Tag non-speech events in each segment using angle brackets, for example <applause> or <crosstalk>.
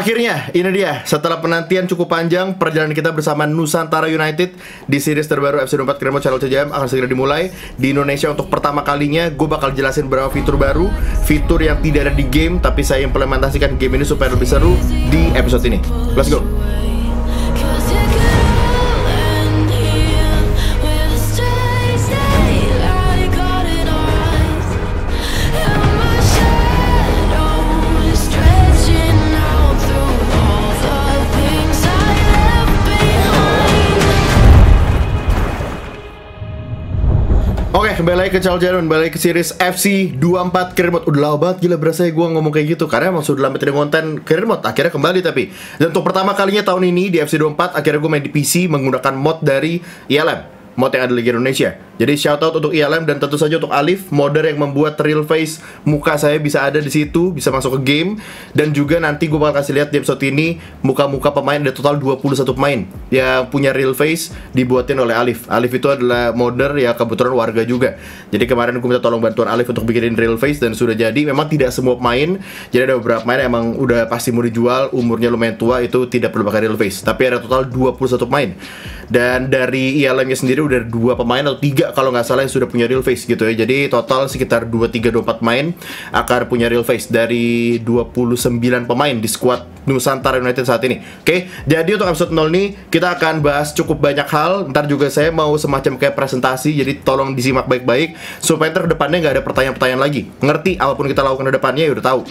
Akhirnya, ini dia. Setelah penantian cukup panjang, perjalanan kita bersama Nusantara United di series terbaru FC 24 Kremo Channel CJM akan segera dimulai. Di Indonesia untuk pertama kalinya, gue bakal jelasin beberapa fitur baru, fitur yang tidak ada di game, tapi saya implementasikan game ini supaya lebih seru di episode ini. Let's go! kembali lagi ke Channel Jaron, lagi ke series FC 24 Career Mode Udah lama banget gila berasa ya gue ngomong kayak gitu Karena emang sudah lama tidak konten Career Mode Akhirnya kembali tapi Dan untuk pertama kalinya tahun ini di FC 24 Akhirnya gue main di PC menggunakan mod dari ILM e Mod yang ada di Liga Indonesia jadi shout out untuk ILM dan tentu saja untuk Alif modder yang membuat real face muka saya bisa ada di situ, bisa masuk ke game dan juga nanti gue bakal kasih lihat di episode ini muka-muka pemain ada total 21 pemain yang punya real face dibuatin oleh Alif. Alif itu adalah modder ya kebetulan warga juga. Jadi kemarin gue minta tolong bantuan Alif untuk bikinin real face dan sudah jadi. Memang tidak semua pemain, jadi ada beberapa pemain emang udah pasti mau dijual, umurnya lumayan tua itu tidak perlu pakai real face. Tapi ada total 21 pemain. Dan dari ILM-nya sendiri udah dua pemain atau tiga kalau nggak salah yang sudah punya real face gitu ya. Jadi total sekitar 23 24 main akan punya real face dari 29 pemain di squad Nusantara United saat ini. Oke, okay? jadi untuk episode 0 ini kita akan bahas cukup banyak hal. Ntar juga saya mau semacam kayak presentasi, jadi tolong disimak baik-baik supaya ntar depannya nggak ada pertanyaan-pertanyaan lagi. Ngerti apapun kita lakukan ke depannya ya udah tahu.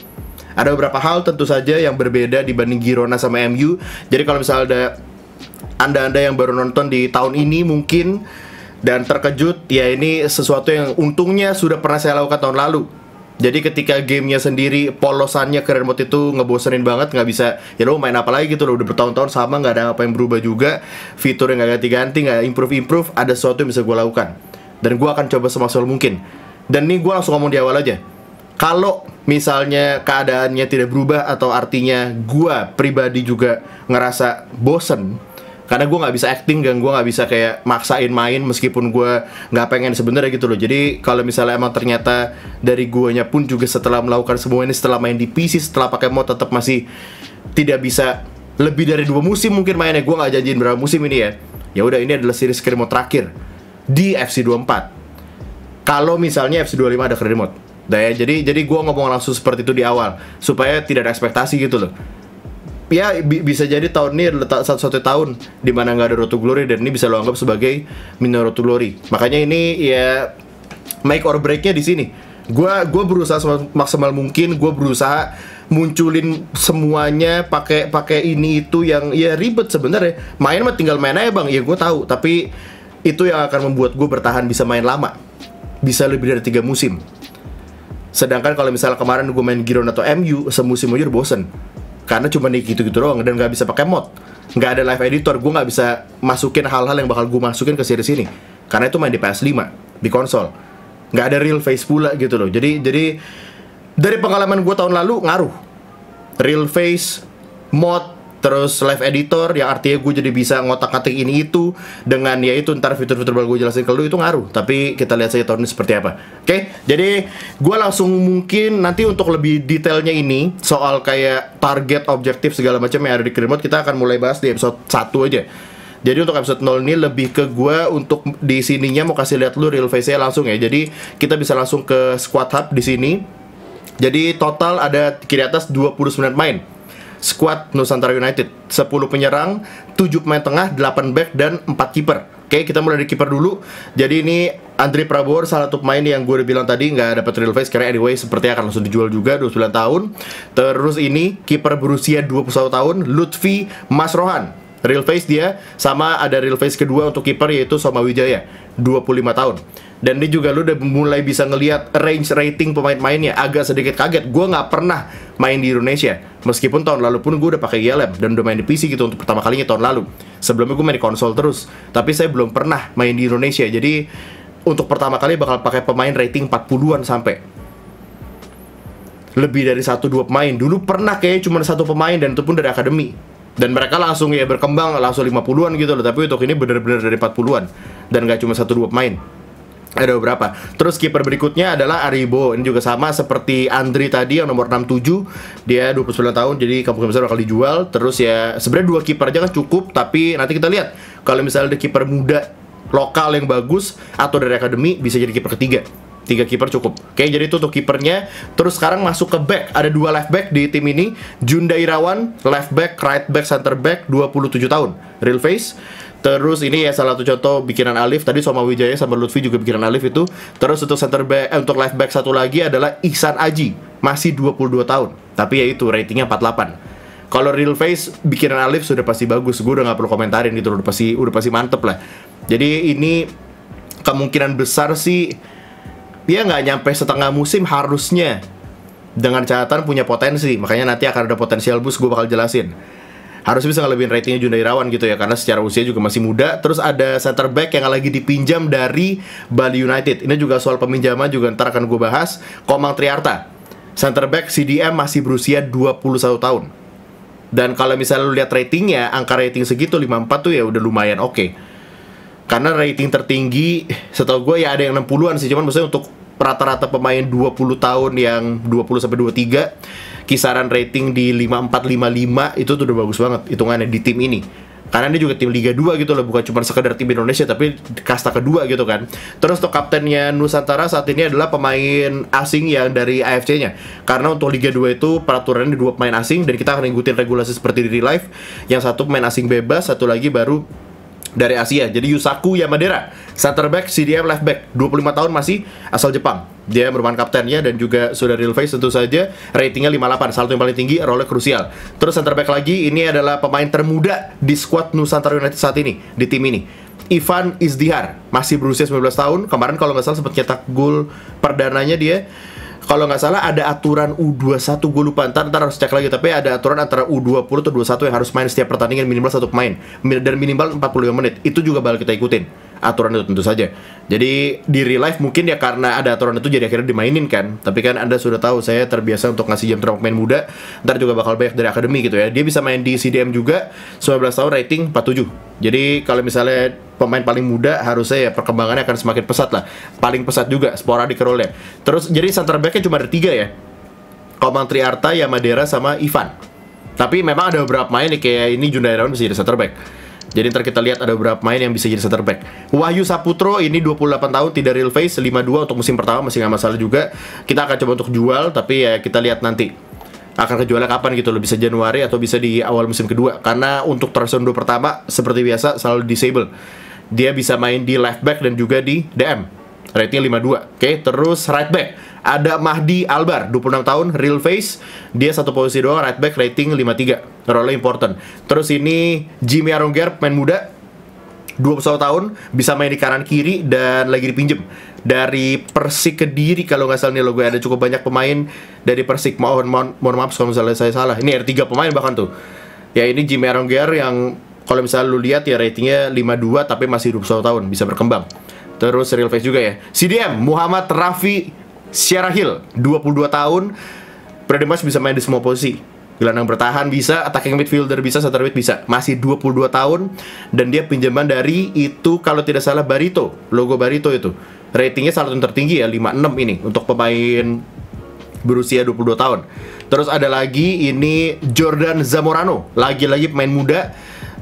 Ada beberapa hal tentu saja yang berbeda dibanding Girona sama MU. Jadi kalau misalnya ada anda-anda yang baru nonton di tahun ini mungkin dan terkejut ya ini sesuatu yang untungnya sudah pernah saya lakukan tahun lalu jadi ketika gamenya sendiri polosannya ke remote itu ngebosenin banget nggak bisa ya lo main apa lagi gitu lo udah bertahun-tahun sama nggak ada apa yang berubah juga fitur yang gak ganti-ganti nggak improve improve ada sesuatu yang bisa gue lakukan dan gue akan coba semaksimal mungkin dan ini gue langsung ngomong di awal aja kalau misalnya keadaannya tidak berubah atau artinya gue pribadi juga ngerasa bosen karena gue nggak bisa acting dan gue nggak bisa kayak maksain main meskipun gue nggak pengen sebenarnya gitu loh jadi kalau misalnya emang ternyata dari guanya pun juga setelah melakukan semua ini setelah main di PC setelah pakai mod tetap masih tidak bisa lebih dari dua musim mungkin mainnya gue nggak janjiin berapa musim ini ya ya udah ini adalah series krim terakhir di FC 24 kalau misalnya FC 25 ada kirim mod nah ya, jadi jadi gue ngomong langsung seperti itu di awal supaya tidak ada ekspektasi gitu loh ya bi bisa jadi tahun ini adalah satu-satu tahun di mana nggak ada rotu Glory dan ini bisa lo anggap sebagai minor rotu Glory. Makanya ini ya make or breaknya di sini. Gua gue berusaha maksimal mungkin, gue berusaha munculin semuanya pakai pakai ini itu yang ya ribet sebenarnya. Main mah tinggal main aja bang, ya gue tahu. Tapi itu yang akan membuat gue bertahan bisa main lama, bisa lebih dari tiga musim. Sedangkan kalau misalnya kemarin gue main Giron atau MU, semusim aja udah bosen karena cuma di gitu-gitu doang dan nggak bisa pakai mod nggak ada live editor gue nggak bisa masukin hal-hal yang bakal gue masukin ke series ini karena itu main di PS5 di konsol nggak ada real face pula gitu loh jadi jadi dari pengalaman gue tahun lalu ngaruh real face mod terus live editor yang artinya gue jadi bisa ngotak-atik ini itu dengan ya itu ntar fitur-fitur baru gue jelasin ke lu itu ngaruh tapi kita lihat saja tahun ini seperti apa oke okay? jadi gue langsung mungkin nanti untuk lebih detailnya ini soal kayak target objektif segala macam yang ada di remote kita akan mulai bahas di episode 1 aja jadi untuk episode 0 ini lebih ke gue untuk di sininya mau kasih lihat lu real face-nya langsung ya. Jadi kita bisa langsung ke squad hub di sini. Jadi total ada kiri atas 29 main squad Nusantara United. 10 penyerang, 7 pemain tengah, 8 back dan 4 kiper. Oke, kita mulai dari kiper dulu. Jadi ini Andre Prabowo salah satu pemain yang gue udah bilang tadi nggak dapat real face karena anyway seperti akan langsung dijual juga 29 tahun. Terus ini kiper berusia 21 tahun, Lutfi Masrohan. Real face dia sama ada real face kedua untuk kiper yaitu Soma Wijaya 25 tahun. Dan dia juga lu udah mulai bisa ngelihat range rating pemain-pemainnya agak sedikit kaget. gue nggak pernah main di Indonesia. Meskipun tahun lalu pun gue udah pakai GLM dan udah main di PC gitu untuk pertama kalinya tahun lalu. Sebelumnya gue main di konsol terus, tapi saya belum pernah main di Indonesia. Jadi untuk pertama kali bakal pakai pemain rating 40-an sampai lebih dari satu dua pemain dulu pernah kayaknya cuma satu pemain dan itu pun dari akademi dan mereka langsung ya berkembang langsung 50-an gitu loh tapi untuk ini bener-bener dari 40-an dan gak cuma satu dua pemain ada beberapa. Terus kiper berikutnya adalah Aribo. Ini juga sama seperti Andri tadi yang nomor 67. Dia 29 tahun jadi kampung besar bakal dijual. Terus ya sebenarnya dua kiper aja kan cukup tapi nanti kita lihat kalau misalnya ada kiper muda lokal yang bagus atau dari akademi bisa jadi kiper ketiga tiga kiper cukup. Oke, jadi itu untuk kipernya. Terus sekarang masuk ke back. Ada dua left back di tim ini. Junda Irawan, left back, right back, center back, 27 tahun. Real face. Terus ini ya salah satu contoh bikinan Alif tadi sama Wijaya sama Lutfi juga bikinan Alif itu. Terus untuk center back eh, untuk left back satu lagi adalah Ihsan Aji, masih 22 tahun. Tapi ya itu ratingnya 48. Kalau real face bikinan Alif sudah pasti bagus, gue udah nggak perlu komentarin gitu, udah pasti udah pasti mantep lah. Jadi ini kemungkinan besar sih dia nggak nyampe setengah musim harusnya dengan catatan punya potensi makanya nanti akan ada potensial bus gue bakal jelasin harus bisa ngelebihin ratingnya Junda Irawan gitu ya karena secara usia juga masih muda terus ada center back yang lagi dipinjam dari Bali United ini juga soal peminjaman juga ntar akan gue bahas Komang Triarta center back CDM masih berusia 21 tahun dan kalau misalnya lu lihat ratingnya angka rating segitu 54 tuh ya udah lumayan oke okay karena rating tertinggi setahu gue ya ada yang 60-an sih cuman maksudnya untuk rata-rata pemain 20 tahun yang 20 sampai 23 kisaran rating di 5455 itu tuh udah bagus banget hitungannya di tim ini karena dia juga tim Liga 2 gitu loh bukan cuma sekedar tim Indonesia tapi kasta kedua gitu kan terus untuk kaptennya Nusantara saat ini adalah pemain asing yang dari AFC nya karena untuk Liga 2 itu peraturannya dua pemain asing dan kita akan ngikutin regulasi seperti di real life yang satu pemain asing bebas satu lagi baru dari Asia. Jadi Yusaku Yamadera, center back, CDM left back, 25 tahun masih asal Jepang. Dia merupakan kaptennya dan juga sudah real face tentu saja ratingnya 58, salah satu yang paling tinggi, role krusial. Terus center back lagi ini adalah pemain termuda di skuad Nusantara United saat ini di tim ini. Ivan Izdihar masih berusia 19 tahun. Kemarin kalau nggak salah sempat cetak gol perdananya dia kalau nggak salah ada aturan U21 gue lupa ntar, ntar harus cek lagi tapi ada aturan antara U20 atau U21 yang harus main setiap pertandingan minimal satu pemain dan minimal 45 menit itu juga bakal kita ikutin aturan itu tentu saja. Jadi di real life mungkin ya karena ada aturan itu jadi akhirnya dimainin kan. Tapi kan Anda sudah tahu saya terbiasa untuk ngasih jam terbang pemain muda. Ntar juga bakal banyak dari akademi gitu ya. Dia bisa main di CDM juga 19 tahun rating 47. Jadi kalau misalnya pemain paling muda harusnya ya perkembangannya akan semakin pesat lah. Paling pesat juga spora role -nya. Terus jadi center back cuma ada tiga ya. Komang Triarta, Yamadera sama Ivan. Tapi memang ada beberapa main nih kayak ini Junda Irawan bisa jadi center back jadi ntar kita lihat ada berapa main yang bisa jadi center back. Wahyu Saputro ini 28 tahun tidak real face 52 untuk musim pertama masih nggak masalah juga. Kita akan coba untuk jual tapi ya kita lihat nanti akan kejualnya kapan gitu loh bisa Januari atau bisa di awal musim kedua karena untuk transfer dua pertama seperti biasa selalu disable dia bisa main di left back dan juga di DM ratingnya 52 oke okay, terus right back ada Mahdi Albar, 26 tahun, real face. Dia satu posisi doang, right back rating 53. Role important. Terus ini Jimmy Arongger, pemain muda, 21 tahun, bisa main di kanan kiri dan lagi dipinjem. Dari Persik ke Diri kalau nggak salah nih logo ya. ada cukup banyak pemain dari Persik. Mohon, mohon, mohon maaf kalau misalnya saya salah. Ini r 3 pemain bahkan tuh. Ya ini Jimmy Arongger yang kalau misalnya lu lihat ya ratingnya 52 tapi masih 21 tahun, bisa berkembang. Terus real face juga ya. CDM Muhammad Rafi Sierra Hill, 22 tahun. pretty much bisa main di semua posisi. Gelandang bertahan bisa, attacking midfielder bisa, center mid bisa. Masih 22 tahun dan dia pinjaman dari itu kalau tidak salah Barito, logo Barito itu. Ratingnya salah satu tertinggi ya 56 ini untuk pemain berusia 22 tahun. Terus ada lagi ini Jordan Zamorano, lagi-lagi pemain muda.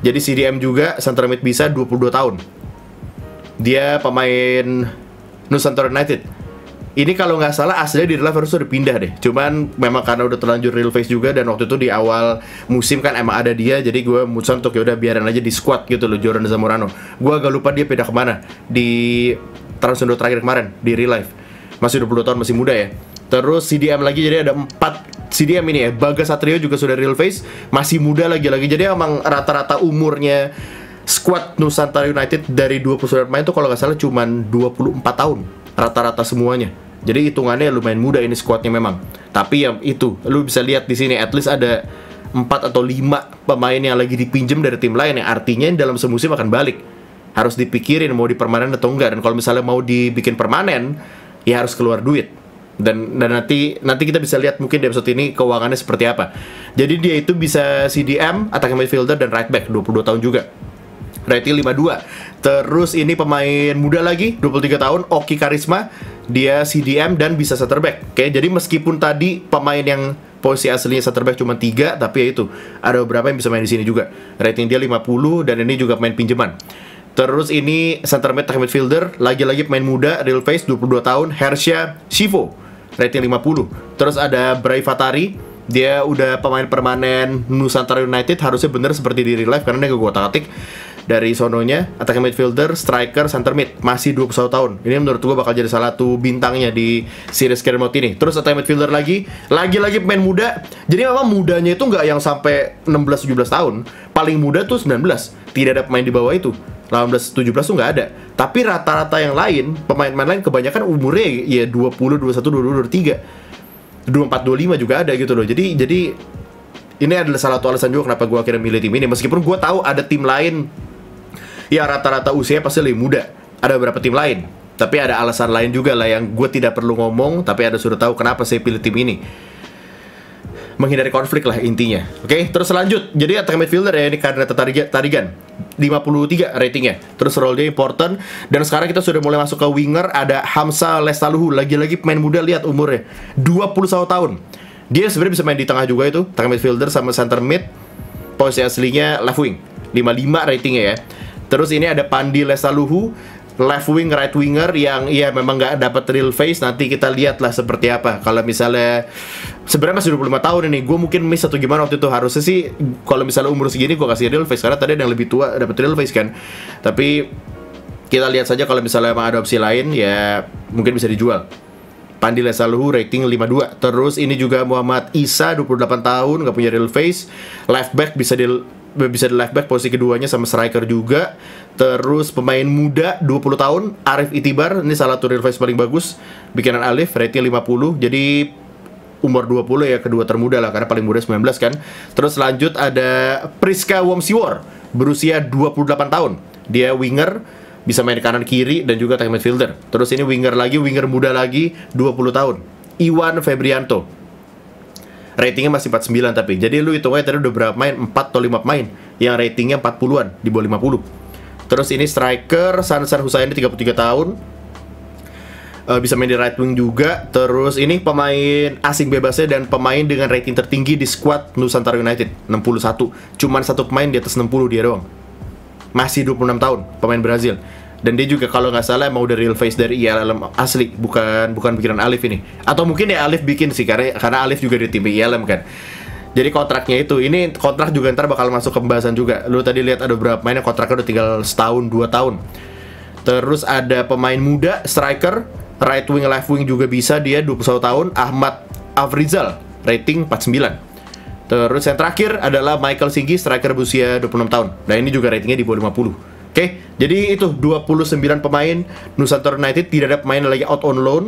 Jadi CDM juga, center mid bisa 22 tahun. Dia pemain Nusantara United ini kalau nggak salah aslinya di Real harus udah pindah deh. Cuman memang karena udah terlanjur Real Face juga dan waktu itu di awal musim kan emang ada dia, jadi gue mutusan untuk ya udah biarin aja di squad gitu loh Jordan Zamorano. Gue agak lupa dia pindah kemana di Transundo terakhir kemarin di Real Life. Masih 20 tahun masih muda ya. Terus CDM lagi jadi ada 4 CDM ini ya. Bagas Satrio juga sudah real face, masih muda lagi-lagi. Jadi emang rata-rata umurnya squad Nusantara United dari 29 pemain itu kalau nggak salah cuma 24 tahun rata-rata semuanya. Jadi hitungannya lumayan mudah ini squadnya memang. Tapi ya itu, lu bisa lihat di sini at least ada 4 atau 5 pemain yang lagi dipinjam dari tim lain yang artinya dalam semusim akan balik. Harus dipikirin mau dipermanen atau enggak dan kalau misalnya mau dibikin permanen ya harus keluar duit. Dan, dan nanti nanti kita bisa lihat mungkin di episode ini keuangannya seperti apa. Jadi dia itu bisa CDM, attacking midfielder dan right back 22 tahun juga. Rating 52. Terus ini pemain muda lagi 23 tahun Oki Karisma dia CDM dan bisa center back. Oke, jadi meskipun tadi pemain yang posisi aslinya center back cuma 3, tapi ya itu ada beberapa yang bisa main di sini juga. Rating dia 50 dan ini juga main pinjaman. Terus ini center mid, midfielder, lagi-lagi pemain muda, real face 22 tahun, Hersha Shivo, rating 50. Terus ada Bray Fatari, dia udah pemain permanen Nusantara United harusnya bener seperti di real life karena dia gue gue tatik dari sononya attacking midfielder, striker, center mid masih 21 tahun. Ini menurut gue bakal jadi salah satu bintangnya di series Carry ini. Terus attacking midfielder lagi, lagi-lagi pemain muda. Jadi memang mudanya itu nggak yang sampai 16 17 tahun. Paling muda tuh 19. Tidak ada pemain di bawah itu. 18 17 tuh nggak ada. Tapi rata-rata yang lain, pemain-pemain lain kebanyakan umurnya ya 20, 21, 22, 23. 24, 25 juga ada gitu loh. Jadi jadi ini adalah salah satu alasan juga kenapa gue akhirnya milih tim ini meskipun gue tahu ada tim lain ya rata-rata usia pasti lebih muda. Ada beberapa tim lain, tapi ada alasan lain juga lah yang gue tidak perlu ngomong, tapi ada sudah tahu kenapa saya pilih tim ini. Menghindari konflik lah intinya. Oke, okay? terus lanjut. Jadi attack midfielder ya ini karena Tarigan. Tarigan. 53 ratingnya. Terus role dia important dan sekarang kita sudah mulai masuk ke winger ada Hamsa Lestaluhu lagi-lagi pemain muda lihat umurnya 21 tahun. Dia sebenarnya bisa main di tengah juga itu, tengah midfielder sama center mid. Posisi aslinya left wing. 55 ratingnya ya. Terus ini ada Pandi Lesaluhu left wing right winger yang ya memang nggak dapat real face nanti kita lihatlah seperti apa kalau misalnya sebenarnya masih 25 tahun ini gue mungkin miss atau gimana waktu itu harusnya sih kalau misalnya umur segini gue kasih real face karena tadi ada yang lebih tua dapat real face kan tapi kita lihat saja kalau misalnya emang ada opsi lain ya mungkin bisa dijual Pandile Saluhu rating 52 Terus ini juga Muhammad Isa 28 tahun Gak punya real face Left back bisa di bisa di left back posisi keduanya sama striker juga Terus pemain muda 20 tahun Arif Itibar Ini salah satu real face paling bagus Bikinan Alif rating 50 Jadi umur 20 ya kedua termuda lah karena paling muda 19 kan. Terus lanjut ada Priska Womsiwar berusia 28 tahun. Dia winger bisa main kanan kiri dan juga tagline midfielder. Terus ini winger lagi, winger muda lagi 20 tahun. Iwan Febrianto. Ratingnya masih 49 tapi. Jadi lu hitungnya tadi udah berapa main? 4 atau 5 main yang ratingnya 40-an di bawah 50. Terus ini striker Sansar Husaini 33 tahun. Uh, bisa main di right wing juga. Terus ini pemain asing bebasnya dan pemain dengan rating tertinggi di squad Nusantara United 61. Cuman satu pemain di atas 60 dia doang masih 26 tahun pemain Brazil dan dia juga kalau nggak salah mau dari real face dari ILM asli bukan bukan pikiran Alif ini atau mungkin ya Alif bikin sih karena karena Alif juga di tim ILM kan jadi kontraknya itu ini kontrak juga ntar bakal masuk ke pembahasan juga lu tadi lihat ada berapa mainnya kontraknya udah tinggal setahun dua tahun terus ada pemain muda striker right wing left wing juga bisa dia 21 tahun Ahmad Afrizal rating 49 Terus yang terakhir adalah Michael Singgi, striker berusia 26 tahun. Nah ini juga ratingnya di bawah 50. Oke, okay, jadi itu 29 pemain Nusantara United tidak ada pemain lagi out on loan.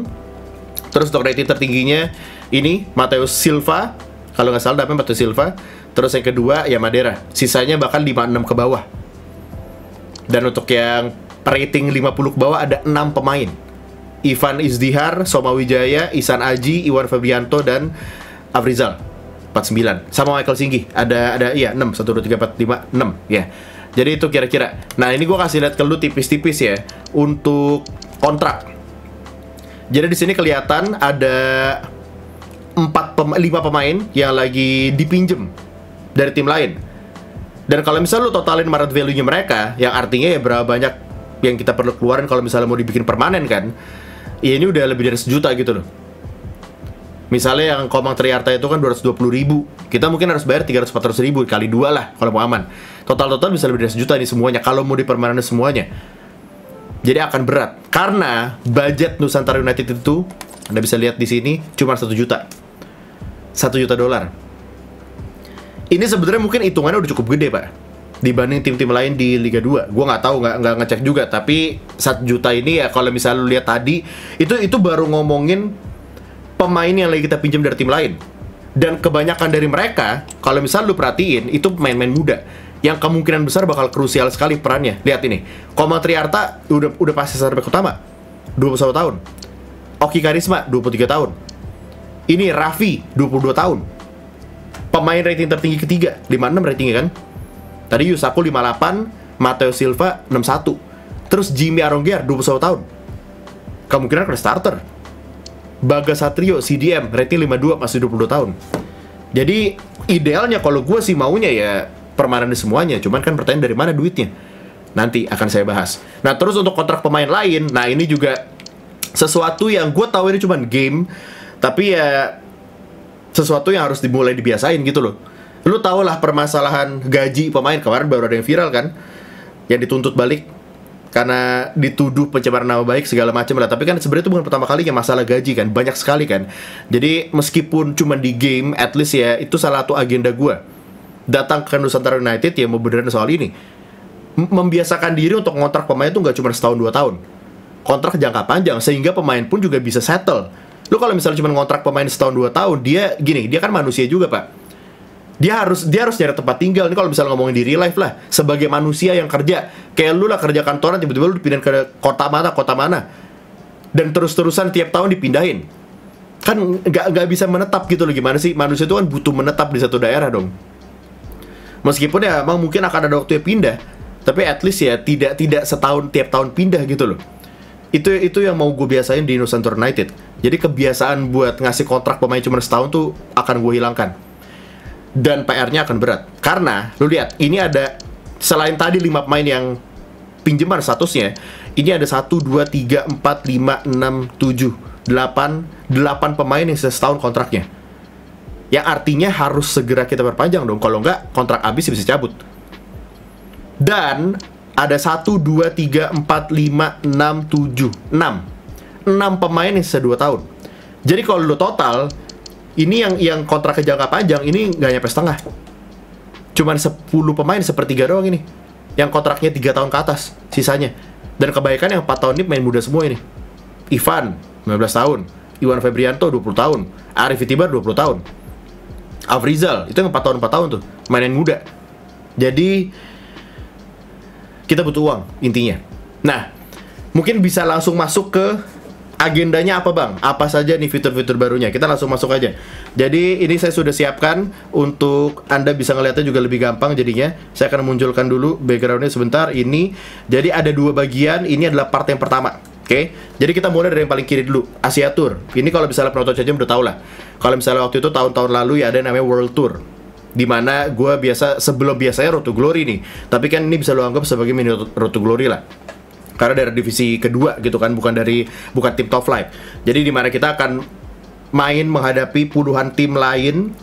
Terus untuk rating tertingginya ini Mateus Silva, kalau nggak salah dapat Mateus Silva. Terus yang kedua ya Madeira. Sisanya bahkan 56 ke bawah. Dan untuk yang rating 50 ke bawah ada 6 pemain. Ivan Izdihar, Soma Wijaya, Isan Aji, Iwan Febrianto, dan Afrizal. 49 sama Michael Singgi ada ada iya 6 1 2 3 4 5 6 ya yeah. jadi itu kira-kira nah ini gue kasih lihat ke lu tipis-tipis ya untuk kontrak jadi di sini kelihatan ada empat pem 5 pemain yang lagi dipinjem dari tim lain dan kalau misalnya lu totalin market value-nya mereka yang artinya ya berapa banyak yang kita perlu keluarin kalau misalnya mau dibikin permanen kan ya ini udah lebih dari sejuta gitu loh Misalnya yang Komang Triarta itu kan 220 ribu Kita mungkin harus bayar 300-400 ribu Kali dua lah kalau mau aman Total-total bisa lebih dari sejuta ini semuanya Kalau mau dipermanen semuanya Jadi akan berat Karena budget Nusantara United itu Anda bisa lihat di sini Cuma satu juta satu juta dolar Ini sebenarnya mungkin hitungannya udah cukup gede pak dibanding tim-tim lain di Liga 2. Gue nggak tahu nggak nggak ngecek juga tapi satu juta ini ya kalau misalnya lu lihat tadi itu itu baru ngomongin pemain yang lagi kita pinjam dari tim lain. Dan kebanyakan dari mereka, kalau misal lu perhatiin, itu pemain-pemain muda yang kemungkinan besar bakal krusial sekali perannya. Lihat ini, Koma Triarta udah udah pasti starter utama, 21 tahun. Oki Karisma 23 tahun. Ini Raffi 22 tahun. Pemain rating tertinggi ketiga, 56 ratingnya kan. Tadi Yusaku 58, Matteo Silva 61. Terus Jimmy Arongier 21 tahun. Kemungkinan ke starter Bagas Satrio CDM rating 52 masih 22 tahun. Jadi idealnya kalau gue sih maunya ya permanen semuanya. Cuman kan pertanyaan dari mana duitnya? Nanti akan saya bahas. Nah terus untuk kontrak pemain lain, nah ini juga sesuatu yang gue tahu ini cuman game, tapi ya sesuatu yang harus dimulai dibiasain gitu loh. Lu tau lah permasalahan gaji pemain kemarin baru ada yang viral kan, yang dituntut balik karena dituduh pencemaran nama baik segala macam lah tapi kan sebenarnya itu bukan pertama kali yang masalah gaji kan banyak sekali kan jadi meskipun cuma di game at least ya itu salah satu agenda gue datang ke Nusantara United ya mau beneran soal ini M membiasakan diri untuk ngontrak pemain itu nggak cuma setahun dua tahun kontrak jangka panjang sehingga pemain pun juga bisa settle lo kalau misalnya cuma ngontrak pemain setahun dua tahun dia gini dia kan manusia juga pak dia harus dia harus nyari tempat tinggal ini kalau misalnya ngomongin di real life lah sebagai manusia yang kerja kayak lu lah kerja kantoran tiba-tiba lu dipindahin ke kota mana kota mana dan terus-terusan tiap tahun dipindahin kan nggak nggak bisa menetap gitu loh gimana sih manusia itu kan butuh menetap di satu daerah dong meskipun ya emang mungkin akan ada waktu ya pindah tapi at least ya tidak tidak setahun tiap tahun pindah gitu loh itu itu yang mau gue biasain di Nusantara United jadi kebiasaan buat ngasih kontrak pemain cuma setahun tuh akan gue hilangkan dan PR-nya akan berat. Karena lu lihat ini ada selain tadi lima pemain yang pinjaman statusnya, ini ada satu dua tiga empat lima enam tujuh delapan delapan pemain yang setahun kontraknya. Yang artinya harus segera kita perpanjang dong. Kalau nggak, kontrak habis bisa cabut. Dan ada satu dua tiga empat lima enam tujuh enam enam pemain yang sisa 2 tahun. Jadi kalau lo total ini yang yang kontrak ke jangka panjang ini nggak nyampe setengah cuman 10 pemain sepertiga doang ini yang kontraknya tiga tahun ke atas sisanya dan kebaikan yang 4 tahun ini main muda semua ini Ivan 15 tahun Iwan Febrianto 20 tahun Arif Itibar 20 tahun Afrizal itu yang 4 tahun 4 tahun tuh main yang muda jadi kita butuh uang intinya nah mungkin bisa langsung masuk ke agendanya apa bang? Apa saja nih fitur-fitur barunya? Kita langsung masuk aja. Jadi ini saya sudah siapkan untuk Anda bisa ngelihatnya juga lebih gampang jadinya. Saya akan munculkan dulu backgroundnya sebentar. Ini jadi ada dua bagian. Ini adalah part yang pertama. Oke, okay? jadi kita mulai dari yang paling kiri dulu, Asia Tour. Ini kalau misalnya penonton saja udah tau lah. Kalau misalnya waktu itu tahun-tahun lalu ya ada yang namanya World Tour dimana gue biasa sebelum biasanya Road to Glory nih tapi kan ini bisa lo anggap sebagai mini Road to Glory lah karena dari divisi kedua gitu kan bukan dari bukan tim top flight jadi di mana kita akan main menghadapi puluhan tim lain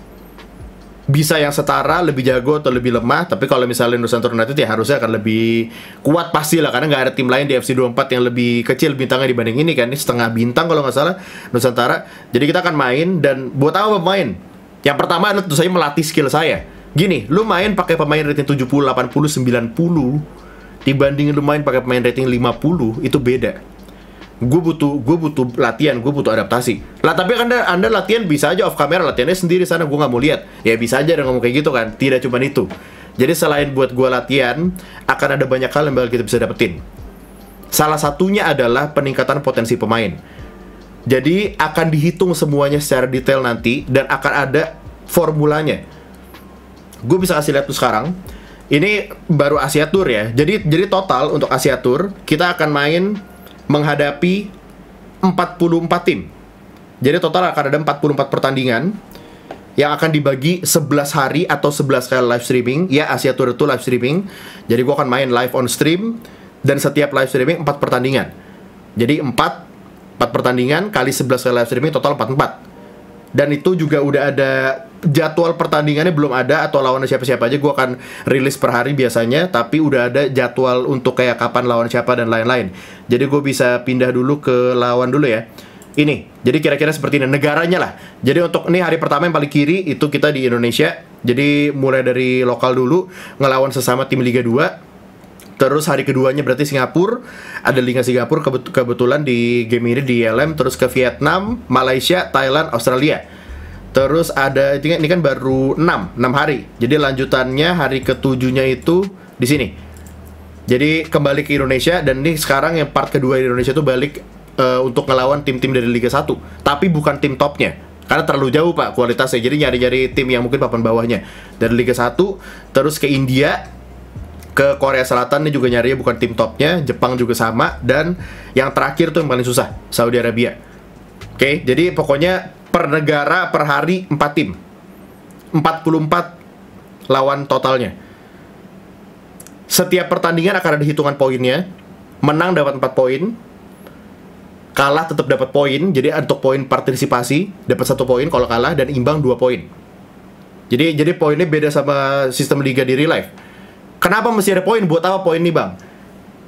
bisa yang setara lebih jago atau lebih lemah tapi kalau misalnya Nusantara United ya harusnya akan lebih kuat pasti lah karena nggak ada tim lain di FC 24 yang lebih kecil bintangnya dibanding ini kan ini setengah bintang kalau nggak salah Nusantara jadi kita akan main dan buat apa main yang pertama tentu saja melatih skill saya gini lu main pakai pemain rating 70 80 90 dibandingin lu main pakai pemain rating 50 itu beda gue butuh gue butuh latihan gue butuh adaptasi lah tapi anda anda latihan bisa aja off kamera latihannya sendiri sana gue nggak mau lihat ya bisa aja ngomong kayak gitu kan tidak cuma itu jadi selain buat gue latihan akan ada banyak hal yang bakal kita bisa dapetin salah satunya adalah peningkatan potensi pemain jadi akan dihitung semuanya secara detail nanti dan akan ada formulanya gue bisa kasih lihat tuh sekarang ini baru Asia Tour ya. Jadi jadi total untuk Asia Tour kita akan main menghadapi 44 tim. Jadi total akan ada 44 pertandingan yang akan dibagi 11 hari atau 11 kali live streaming. Ya, Asia Tour itu live streaming. Jadi gua akan main live on stream dan setiap live streaming 4 pertandingan. Jadi 4 4 pertandingan kali 11 kali live streaming total 44 dan itu juga udah ada jadwal pertandingannya belum ada atau lawan siapa-siapa aja gue akan rilis per hari biasanya tapi udah ada jadwal untuk kayak kapan lawan siapa dan lain-lain jadi gue bisa pindah dulu ke lawan dulu ya ini jadi kira-kira seperti ini negaranya lah jadi untuk ini hari pertama yang paling kiri itu kita di Indonesia jadi mulai dari lokal dulu ngelawan sesama tim Liga 2 Terus hari keduanya berarti Singapura ada Liga Singapura kebet kebetulan di game ini di LM terus ke Vietnam, Malaysia, Thailand, Australia. Terus ada ini kan baru 6, 6 hari. Jadi lanjutannya hari ketujuhnya itu di sini. Jadi kembali ke Indonesia dan ini sekarang yang part kedua di Indonesia itu balik uh, untuk ngelawan tim-tim dari Liga 1, tapi bukan tim topnya. Karena terlalu jauh Pak kualitasnya. Jadi nyari-nyari tim yang mungkin papan bawahnya. Dari Liga 1 terus ke India, ke Korea Selatan ini juga nyari bukan tim topnya, Jepang juga sama dan yang terakhir tuh yang paling susah, Saudi Arabia. Oke, okay, jadi pokoknya per negara per hari 4 tim. 44 lawan totalnya. Setiap pertandingan akan ada hitungan poinnya. Menang dapat 4 poin, kalah tetap dapat poin. Jadi untuk poin partisipasi dapat satu poin kalau kalah dan imbang 2 poin. Jadi jadi poinnya beda sama sistem liga di real life Kenapa mesti ada poin? Buat apa poin nih bang?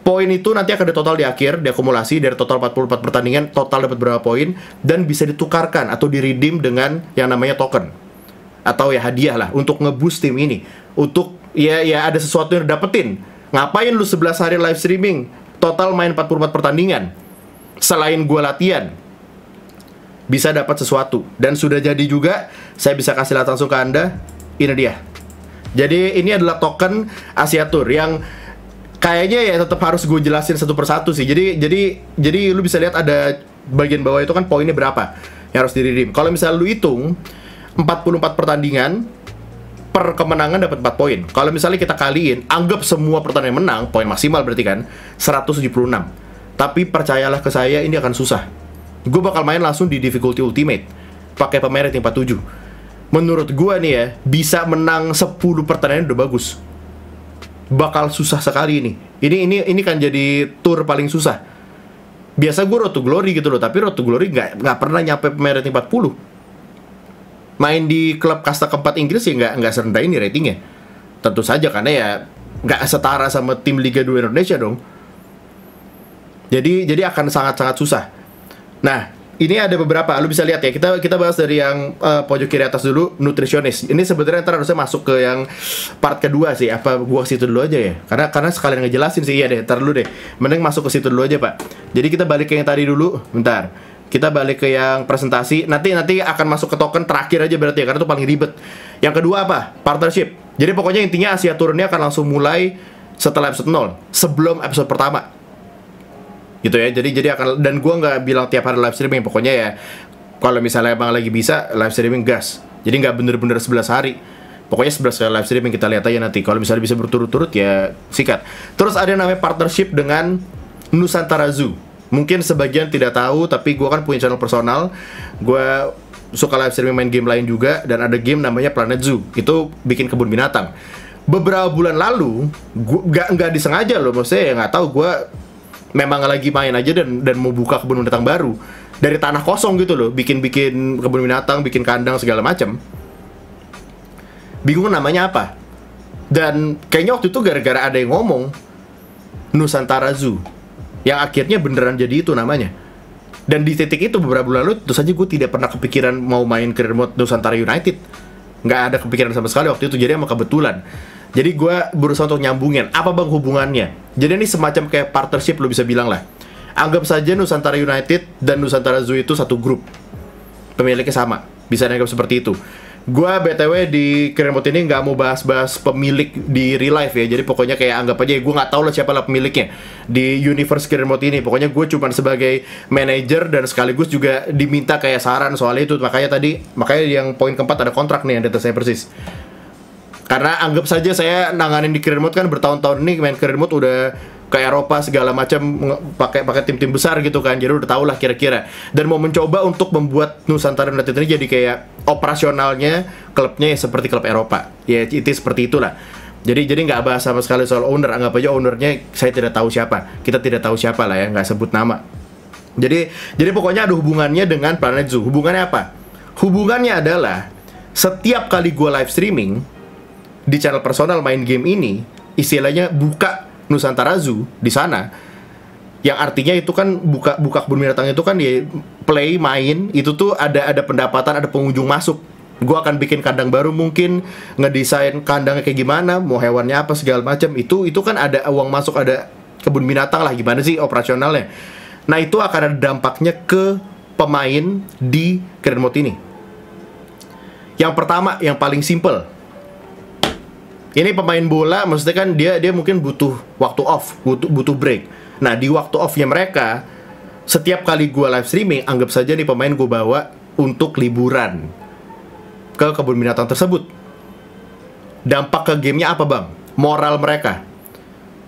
Poin itu nanti akan ada total di akhir, diakumulasi dari total 44 pertandingan, total dapat berapa poin, dan bisa ditukarkan atau diridim dengan yang namanya token. Atau ya hadiah lah, untuk ngeboost tim ini. Untuk ya ya ada sesuatu yang dapetin. Ngapain lu 11 hari live streaming? Total main 44 pertandingan. Selain gua latihan, bisa dapat sesuatu dan sudah jadi juga saya bisa kasih lihat langsung ke anda ini dia jadi ini adalah token Asia Tour yang kayaknya ya tetap harus gue jelasin satu persatu sih. Jadi jadi jadi lu bisa lihat ada bagian bawah itu kan poinnya berapa yang harus diridim. Kalau misalnya lu hitung 44 pertandingan per kemenangan dapat 4 poin. Kalau misalnya kita kaliin, anggap semua pertandingan menang, poin maksimal berarti kan 176. Tapi percayalah ke saya ini akan susah. Gue bakal main langsung di difficulty ultimate pakai pemain rating 47 menurut gua nih ya bisa menang 10 pertandingan udah bagus bakal susah sekali ini ini ini ini kan jadi tour paling susah biasa gue road glory gitu loh tapi road glory nggak nggak pernah nyampe pemain rating 40 main di klub kasta keempat Inggris ya nggak nggak serendah ini ratingnya tentu saja karena ya nggak setara sama tim Liga 2 Indonesia dong jadi jadi akan sangat sangat susah nah ini ada beberapa lu bisa lihat ya kita kita bahas dari yang uh, pojok kiri atas dulu nutritionist. ini sebenarnya ntar harusnya masuk ke yang part kedua sih apa gua ke situ dulu aja ya karena karena sekalian ngejelasin sih iya deh ntar dulu deh mending masuk ke situ dulu aja pak jadi kita balik ke yang tadi dulu bentar kita balik ke yang presentasi nanti nanti akan masuk ke token terakhir aja berarti ya karena itu paling ribet yang kedua apa partnership jadi pokoknya intinya Asia turunnya akan langsung mulai setelah episode 0 sebelum episode pertama gitu ya jadi jadi akan dan gue nggak bilang tiap hari live streaming pokoknya ya kalau misalnya emang lagi bisa live streaming gas jadi nggak bener-bener 11 hari pokoknya 11 kali live streaming kita lihat aja nanti kalau misalnya bisa berturut-turut ya sikat terus ada yang namanya partnership dengan Nusantara Zoo mungkin sebagian tidak tahu tapi gue kan punya channel personal gue suka live streaming main game lain juga dan ada game namanya Planet Zoo itu bikin kebun binatang beberapa bulan lalu gue nggak nggak disengaja loh maksudnya ya nggak tahu gue memang lagi main aja dan dan mau buka kebun binatang baru dari tanah kosong gitu loh bikin-bikin kebun binatang bikin kandang segala macam bingung namanya apa dan kayaknya waktu itu gara-gara ada yang ngomong Nusantara Zoo yang akhirnya beneran jadi itu namanya dan di titik itu beberapa bulan lalu terus saja gue tidak pernah kepikiran mau main ke remote Nusantara United nggak ada kepikiran sama sekali waktu itu jadi emang kebetulan jadi gue berusaha untuk nyambungin apa bang hubungannya. Jadi ini semacam kayak partnership lo bisa bilang lah. Anggap saja Nusantara United dan Nusantara Zoo itu satu grup. Pemiliknya sama. Bisa dianggap seperti itu. Gue btw di kremot ini nggak mau bahas-bahas pemilik di real life ya. Jadi pokoknya kayak anggap aja ya, gue nggak tahu lah siapa lah pemiliknya di universe kremot ini. Pokoknya gue cuma sebagai manager dan sekaligus juga diminta kayak saran soal itu. Makanya tadi makanya yang poin keempat ada kontrak nih yang data saya persis. Karena anggap saja saya nanganin di career mode kan bertahun-tahun ini main career mode udah ke Eropa segala macam pakai pakai tim-tim besar gitu kan jadi udah tau lah kira-kira dan mau mencoba untuk membuat Nusantara United ini jadi kayak operasionalnya klubnya ya seperti klub Eropa ya itu seperti itulah jadi jadi nggak bahas sama sekali soal owner anggap aja ownernya saya tidak tahu siapa kita tidak tahu siapa lah ya nggak sebut nama jadi jadi pokoknya ada hubungannya dengan Planet Zoo hubungannya apa hubungannya adalah setiap kali gue live streaming di channel personal main game ini istilahnya buka Nusantara Zoo di sana yang artinya itu kan buka buka kebun binatang itu kan ya play main itu tuh ada ada pendapatan ada pengunjung masuk gue akan bikin kandang baru mungkin ngedesain kandangnya kayak gimana mau hewannya apa segala macam itu itu kan ada uang masuk ada kebun binatang lah gimana sih operasionalnya nah itu akan ada dampaknya ke pemain di Grand Mode ini yang pertama yang paling simple ini pemain bola maksudnya kan dia dia mungkin butuh waktu off, butuh butuh break. Nah, di waktu offnya mereka setiap kali gua live streaming, anggap saja nih pemain gua bawa untuk liburan ke kebun binatang tersebut. Dampak ke gamenya apa, Bang? Moral mereka.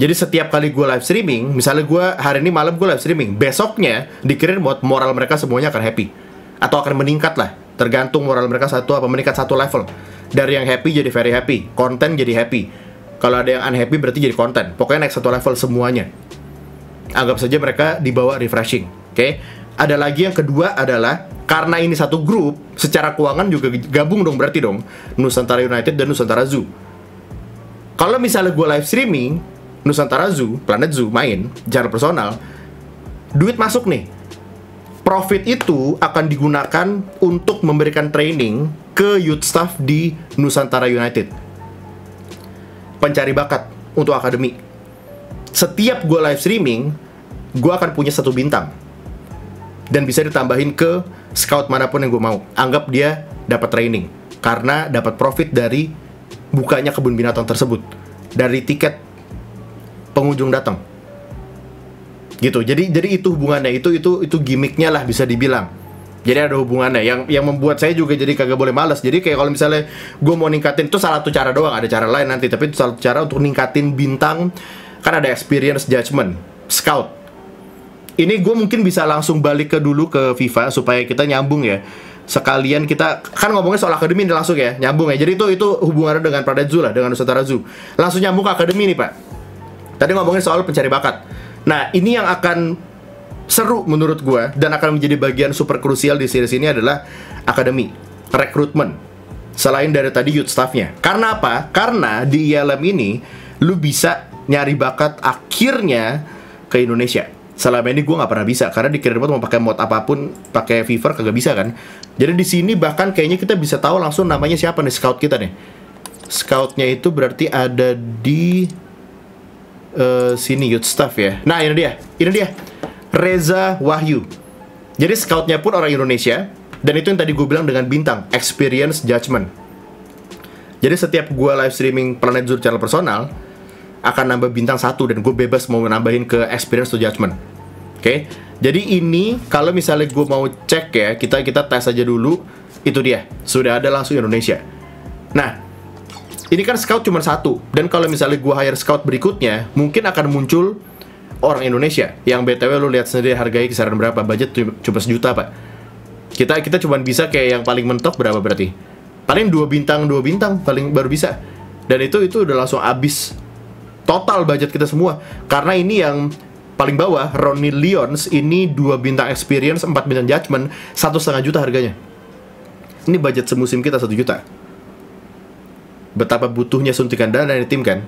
Jadi setiap kali gue live streaming, misalnya gue hari ini malam gue live streaming, besoknya dikirim buat moral mereka semuanya akan happy atau akan meningkat lah, tergantung moral mereka satu apa meningkat satu level dari yang happy jadi very happy konten jadi happy kalau ada yang unhappy berarti jadi konten pokoknya naik satu level semuanya anggap saja mereka dibawa refreshing oke okay? ada lagi yang kedua adalah karena ini satu grup secara keuangan juga gabung dong berarti dong Nusantara United dan Nusantara Zoo kalau misalnya gue live streaming Nusantara Zoo, Planet Zoo main jangan personal duit masuk nih profit itu akan digunakan untuk memberikan training ke youth staff di Nusantara United. Pencari bakat untuk akademi. Setiap gue live streaming, gue akan punya satu bintang. Dan bisa ditambahin ke scout manapun yang gue mau. Anggap dia dapat training. Karena dapat profit dari bukanya kebun binatang tersebut. Dari tiket pengunjung datang. Gitu. Jadi jadi itu hubungannya itu itu itu gimmicknya lah bisa dibilang jadi ada hubungannya yang yang membuat saya juga jadi kagak boleh malas jadi kayak kalau misalnya gue mau ningkatin itu salah satu cara doang ada cara lain nanti tapi itu salah satu cara untuk ningkatin bintang kan ada experience judgment scout ini gue mungkin bisa langsung balik ke dulu ke FIFA supaya kita nyambung ya sekalian kita kan ngomongnya soal akademi ini langsung ya nyambung ya jadi itu itu hubungannya dengan Pradetzu lah dengan Nusantara Zoo langsung nyambung ke akademi nih pak tadi ngomongin soal pencari bakat nah ini yang akan seru menurut gue dan akan menjadi bagian super krusial di series ini adalah akademi, rekrutmen. Selain dari tadi youth staffnya. Karena apa? Karena di ILM ini lu bisa nyari bakat akhirnya ke Indonesia. Selama ini gue nggak pernah bisa karena di tuh mau pakai mod apapun, pakai Fever kagak bisa kan. Jadi di sini bahkan kayaknya kita bisa tahu langsung namanya siapa nih scout kita nih. Scoutnya itu berarti ada di uh, sini youth staff ya. Nah ini dia, ini dia Reza Wahyu. Jadi scoutnya pun orang Indonesia, dan itu yang tadi gue bilang dengan bintang, experience judgment. Jadi setiap gue live streaming Planet Zur channel personal, akan nambah bintang satu dan gue bebas mau nambahin ke experience to judgment. Oke, okay? jadi ini kalau misalnya gue mau cek ya, kita kita tes aja dulu. Itu dia, sudah ada langsung Indonesia. Nah, ini kan scout cuma satu dan kalau misalnya gue hire scout berikutnya, mungkin akan muncul orang Indonesia yang btw lu lihat sendiri harganya kisaran berapa budget cuma sejuta pak kita kita cuma bisa kayak yang paling mentok berapa berarti paling dua bintang dua bintang paling baru bisa dan itu itu udah langsung habis total budget kita semua karena ini yang paling bawah Ronnie Lyons ini dua bintang experience empat bintang judgment satu setengah juta harganya ini budget semusim kita satu juta betapa butuhnya suntikan dana ini tim kan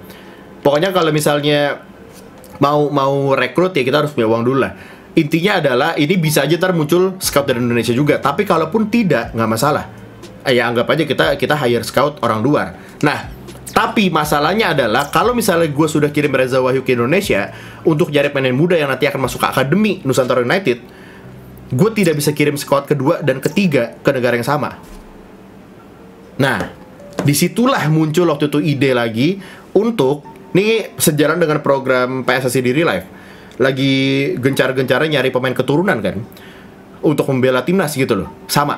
pokoknya kalau misalnya mau mau rekrut ya kita harus punya uang dulu lah intinya adalah ini bisa aja ntar muncul scout dari Indonesia juga tapi kalaupun tidak nggak masalah eh, ya anggap aja kita kita hire scout orang luar nah tapi masalahnya adalah kalau misalnya gue sudah kirim Reza Wahyu ke Indonesia untuk nyari pemain muda yang nanti akan masuk ke akademi Nusantara United, gue tidak bisa kirim scout kedua dan ketiga ke negara yang sama. Nah, disitulah muncul waktu itu ide lagi untuk ini sejalan dengan program PSSI di Real Life. Lagi gencar gencar nyari pemain keturunan kan. Untuk membela timnas gitu loh. Sama.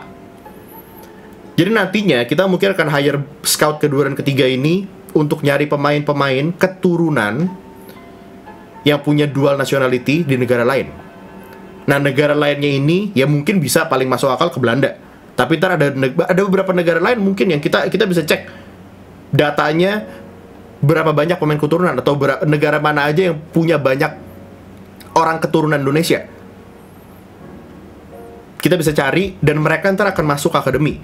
Jadi nantinya kita mungkin akan hire scout kedua dan ketiga ini untuk nyari pemain-pemain keturunan yang punya dual nationality di negara lain. Nah, negara lainnya ini ya mungkin bisa paling masuk akal ke Belanda. Tapi ntar ada ada beberapa negara lain mungkin yang kita kita bisa cek datanya berapa banyak pemain keturunan atau negara mana aja yang punya banyak orang keturunan Indonesia kita bisa cari dan mereka ntar akan masuk akademi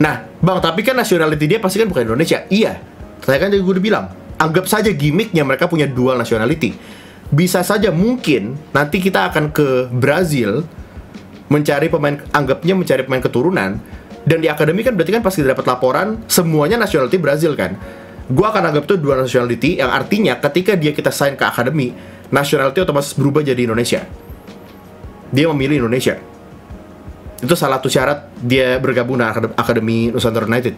nah bang tapi kan nationality dia pasti kan bukan Indonesia iya saya kan tadi gue udah bilang anggap saja gimmicknya mereka punya dual nationality bisa saja mungkin nanti kita akan ke Brazil mencari pemain anggapnya mencari pemain keturunan dan di akademi kan berarti kan pasti dapat laporan semuanya nationality Brazil kan gue akan anggap itu dua nationality yang artinya ketika dia kita sign ke akademi nationality otomatis berubah jadi Indonesia dia memilih Indonesia itu salah satu syarat dia bergabung dengan akademi Nusantara United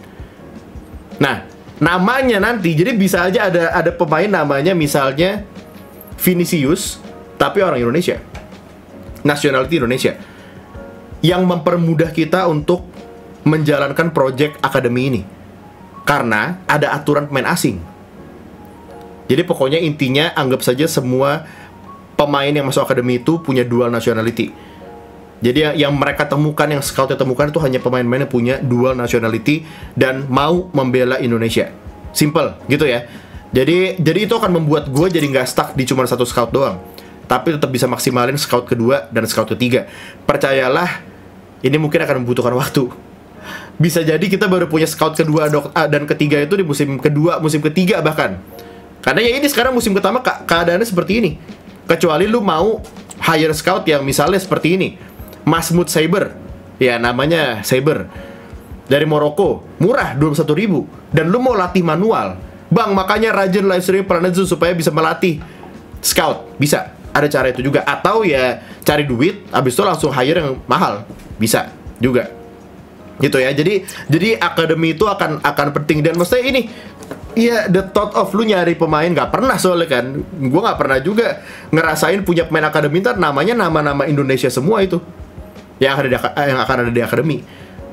nah namanya nanti jadi bisa aja ada ada pemain namanya misalnya Vinicius tapi orang Indonesia nationality Indonesia yang mempermudah kita untuk menjalankan project akademi ini karena ada aturan pemain asing. Jadi pokoknya intinya anggap saja semua pemain yang masuk akademi itu punya dual nationality. Jadi ya, yang mereka temukan, yang scoutnya temukan itu hanya pemain-pemain yang punya dual nationality dan mau membela Indonesia. Simple, gitu ya. Jadi jadi itu akan membuat gue jadi nggak stuck di cuma satu scout doang. Tapi tetap bisa maksimalin scout kedua dan scout ketiga. Percayalah, ini mungkin akan membutuhkan waktu bisa jadi kita baru punya scout kedua dan ketiga itu di musim kedua, musim ketiga bahkan. Karena ya ini sekarang musim pertama keadaannya seperti ini. Kecuali lu mau hire scout yang misalnya seperti ini. Masmud Cyber. Ya namanya Cyber. Dari Moroko murah satu ribu dan lu mau latih manual. Bang, makanya rajin live stream Planet supaya bisa melatih scout. Bisa. Ada cara itu juga atau ya cari duit habis itu langsung hire yang mahal. Bisa juga gitu ya jadi jadi akademi itu akan akan penting dan maksudnya ini Iya, the thought of lu nyari pemain gak pernah soalnya kan, gue gak pernah juga ngerasain punya pemain akademi ntar namanya nama-nama Indonesia semua itu yang akan ada di, eh, yang akan ada di akademi.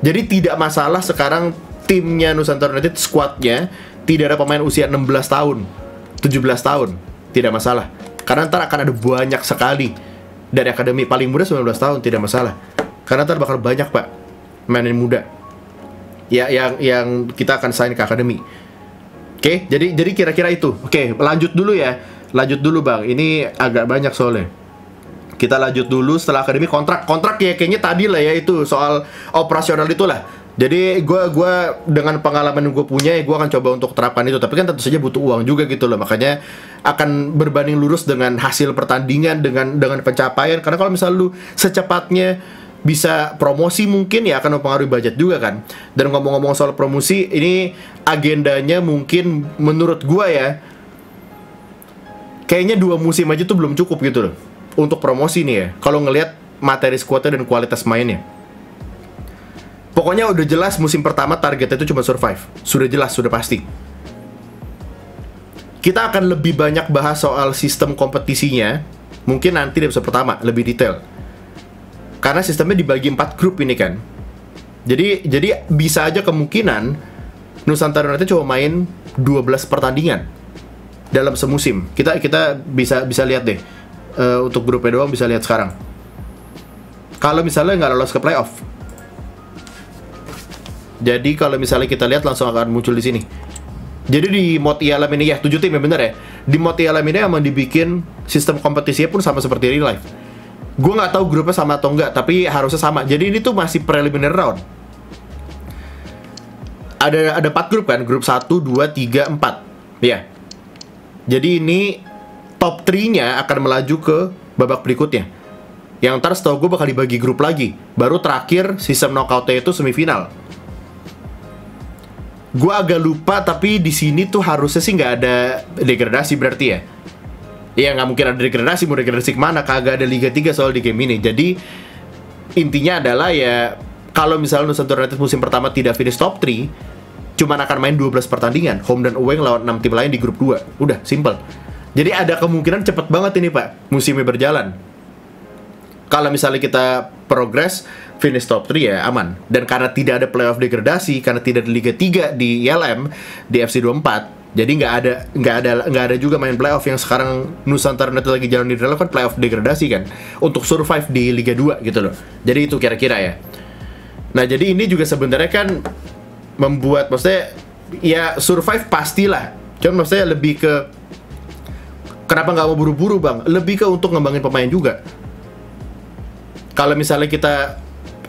Jadi tidak masalah sekarang timnya Nusantara United squadnya tidak ada pemain usia 16 tahun, 17 tahun, tidak masalah. Karena ntar akan ada banyak sekali dari akademi paling muda 19 tahun tidak masalah. Karena ntar bakal banyak pak pemain muda ya yang yang kita akan sign ke akademi oke okay? jadi jadi kira-kira itu oke okay, lanjut dulu ya lanjut dulu bang ini agak banyak soalnya kita lanjut dulu setelah akademi kontrak kontrak ya kayaknya tadi lah ya itu soal operasional itulah jadi gue gua dengan pengalaman yang gue punya ya gue akan coba untuk terapkan itu tapi kan tentu saja butuh uang juga gitu loh makanya akan berbanding lurus dengan hasil pertandingan dengan dengan pencapaian karena kalau misalnya lu secepatnya bisa promosi mungkin ya akan mempengaruhi budget juga kan. Dan ngomong-ngomong soal promosi, ini agendanya mungkin menurut gua ya kayaknya dua musim aja tuh belum cukup gitu loh untuk promosi nih ya. Kalau ngelihat materi squadnya dan kualitas mainnya. Pokoknya udah jelas musim pertama targetnya itu cuma survive. Sudah jelas, sudah pasti. Kita akan lebih banyak bahas soal sistem kompetisinya. Mungkin nanti di episode pertama, lebih detail karena sistemnya dibagi empat grup ini kan jadi jadi bisa aja kemungkinan Nusantara United cuma main 12 pertandingan dalam semusim kita kita bisa bisa lihat deh uh, untuk grupnya doang bisa lihat sekarang kalau misalnya nggak lolos ke playoff jadi kalau misalnya kita lihat langsung akan muncul di sini jadi di Moti Alam ini ya tujuh tim ya bener ya di Moti Alam ini emang dibikin sistem kompetisinya pun sama seperti real life gue nggak tahu grupnya sama atau enggak tapi harusnya sama jadi ini tuh masih preliminary round ada ada 4 grup kan grup satu, dua, tiga, empat. ya jadi ini top 3-nya akan melaju ke babak berikutnya yang ntar setahu gue bakal dibagi grup lagi baru terakhir sistem knockoutnya itu semifinal gue agak lupa tapi di sini tuh harusnya sih nggak ada degradasi berarti ya ya nggak mungkin ada degradasi mau degradasi kemana kagak ada Liga 3 soal di game ini jadi intinya adalah ya kalau misalnya Nusantara United musim pertama tidak finish top 3 cuman akan main 12 pertandingan home dan away lawan 6 tim lain di grup 2 udah simple jadi ada kemungkinan cepet banget ini pak musimnya berjalan kalau misalnya kita progress finish top 3 ya aman dan karena tidak ada playoff degradasi karena tidak ada Liga 3 di ILM di FC 24 jadi nggak ada nggak ada nggak ada juga main playoff yang sekarang Nusantara nanti lagi jalan di relevan playoff degradasi kan untuk survive di Liga 2 gitu loh. Jadi itu kira-kira ya. Nah jadi ini juga sebenarnya kan membuat maksudnya ya survive pastilah. Cuman maksudnya lebih ke kenapa nggak mau buru-buru bang? Lebih ke untuk ngembangin pemain juga. Kalau misalnya kita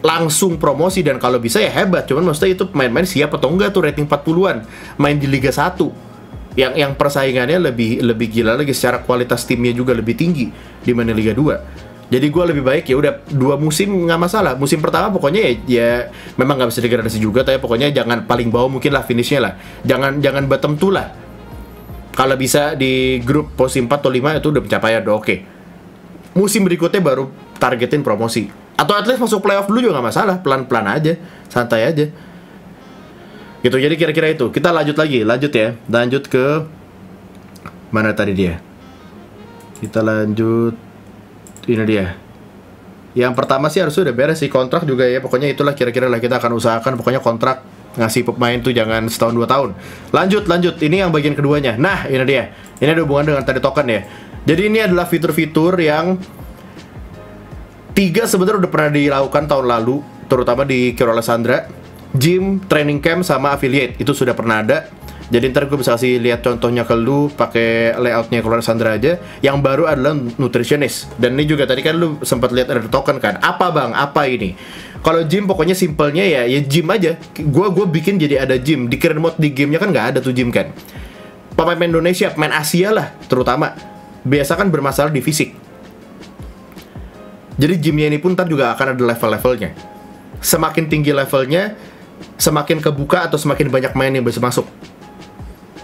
langsung promosi dan kalau bisa ya hebat cuman maksudnya itu pemain-pemain siap atau enggak tuh rating 40-an main di Liga 1 yang yang persaingannya lebih lebih gila lagi secara kualitas timnya juga lebih tinggi di mana Liga 2. Jadi gue lebih baik ya udah dua musim nggak masalah. Musim pertama pokoknya ya, ya memang nggak bisa degradasi juga, tapi pokoknya jangan paling bawah mungkin lah finishnya lah. Jangan jangan bottom two lah. Kalau bisa di grup posisi 4 atau 5 itu udah pencapaian udah oke. Musim berikutnya baru targetin promosi. Atau at least masuk playoff dulu juga nggak masalah, pelan-pelan aja, santai aja. Gitu. Jadi kira-kira itu. Kita lanjut lagi, lanjut ya. Lanjut ke mana tadi dia? Kita lanjut ini dia. Yang pertama sih harus udah beres sih kontrak juga ya. Pokoknya itulah kira-kira lah kita akan usahakan pokoknya kontrak ngasih pemain tuh jangan setahun dua tahun. Lanjut, lanjut. Ini yang bagian keduanya. Nah, ini dia. Ini ada hubungan dengan tadi token ya. Jadi ini adalah fitur-fitur yang tiga sebenarnya udah pernah dilakukan tahun lalu, terutama di Kiro Sandra gym, training camp sama affiliate itu sudah pernah ada. Jadi ntar gue bisa kasih lihat contohnya ke lu pakai layoutnya keluar Sandra aja. Yang baru adalah nutritionist. Dan ini juga tadi kan lu sempat lihat ada token kan. Apa bang? Apa ini? Kalau gym pokoknya simpelnya ya ya gym aja. Gua gue bikin jadi ada gym. Di keren mode di gamenya kan nggak ada tuh gym kan. Pemain Indonesia, pemain Asia lah terutama biasa kan bermasalah di fisik. Jadi gymnya ini pun ntar juga akan ada level-levelnya. Semakin tinggi levelnya, semakin kebuka atau semakin banyak main yang bisa masuk.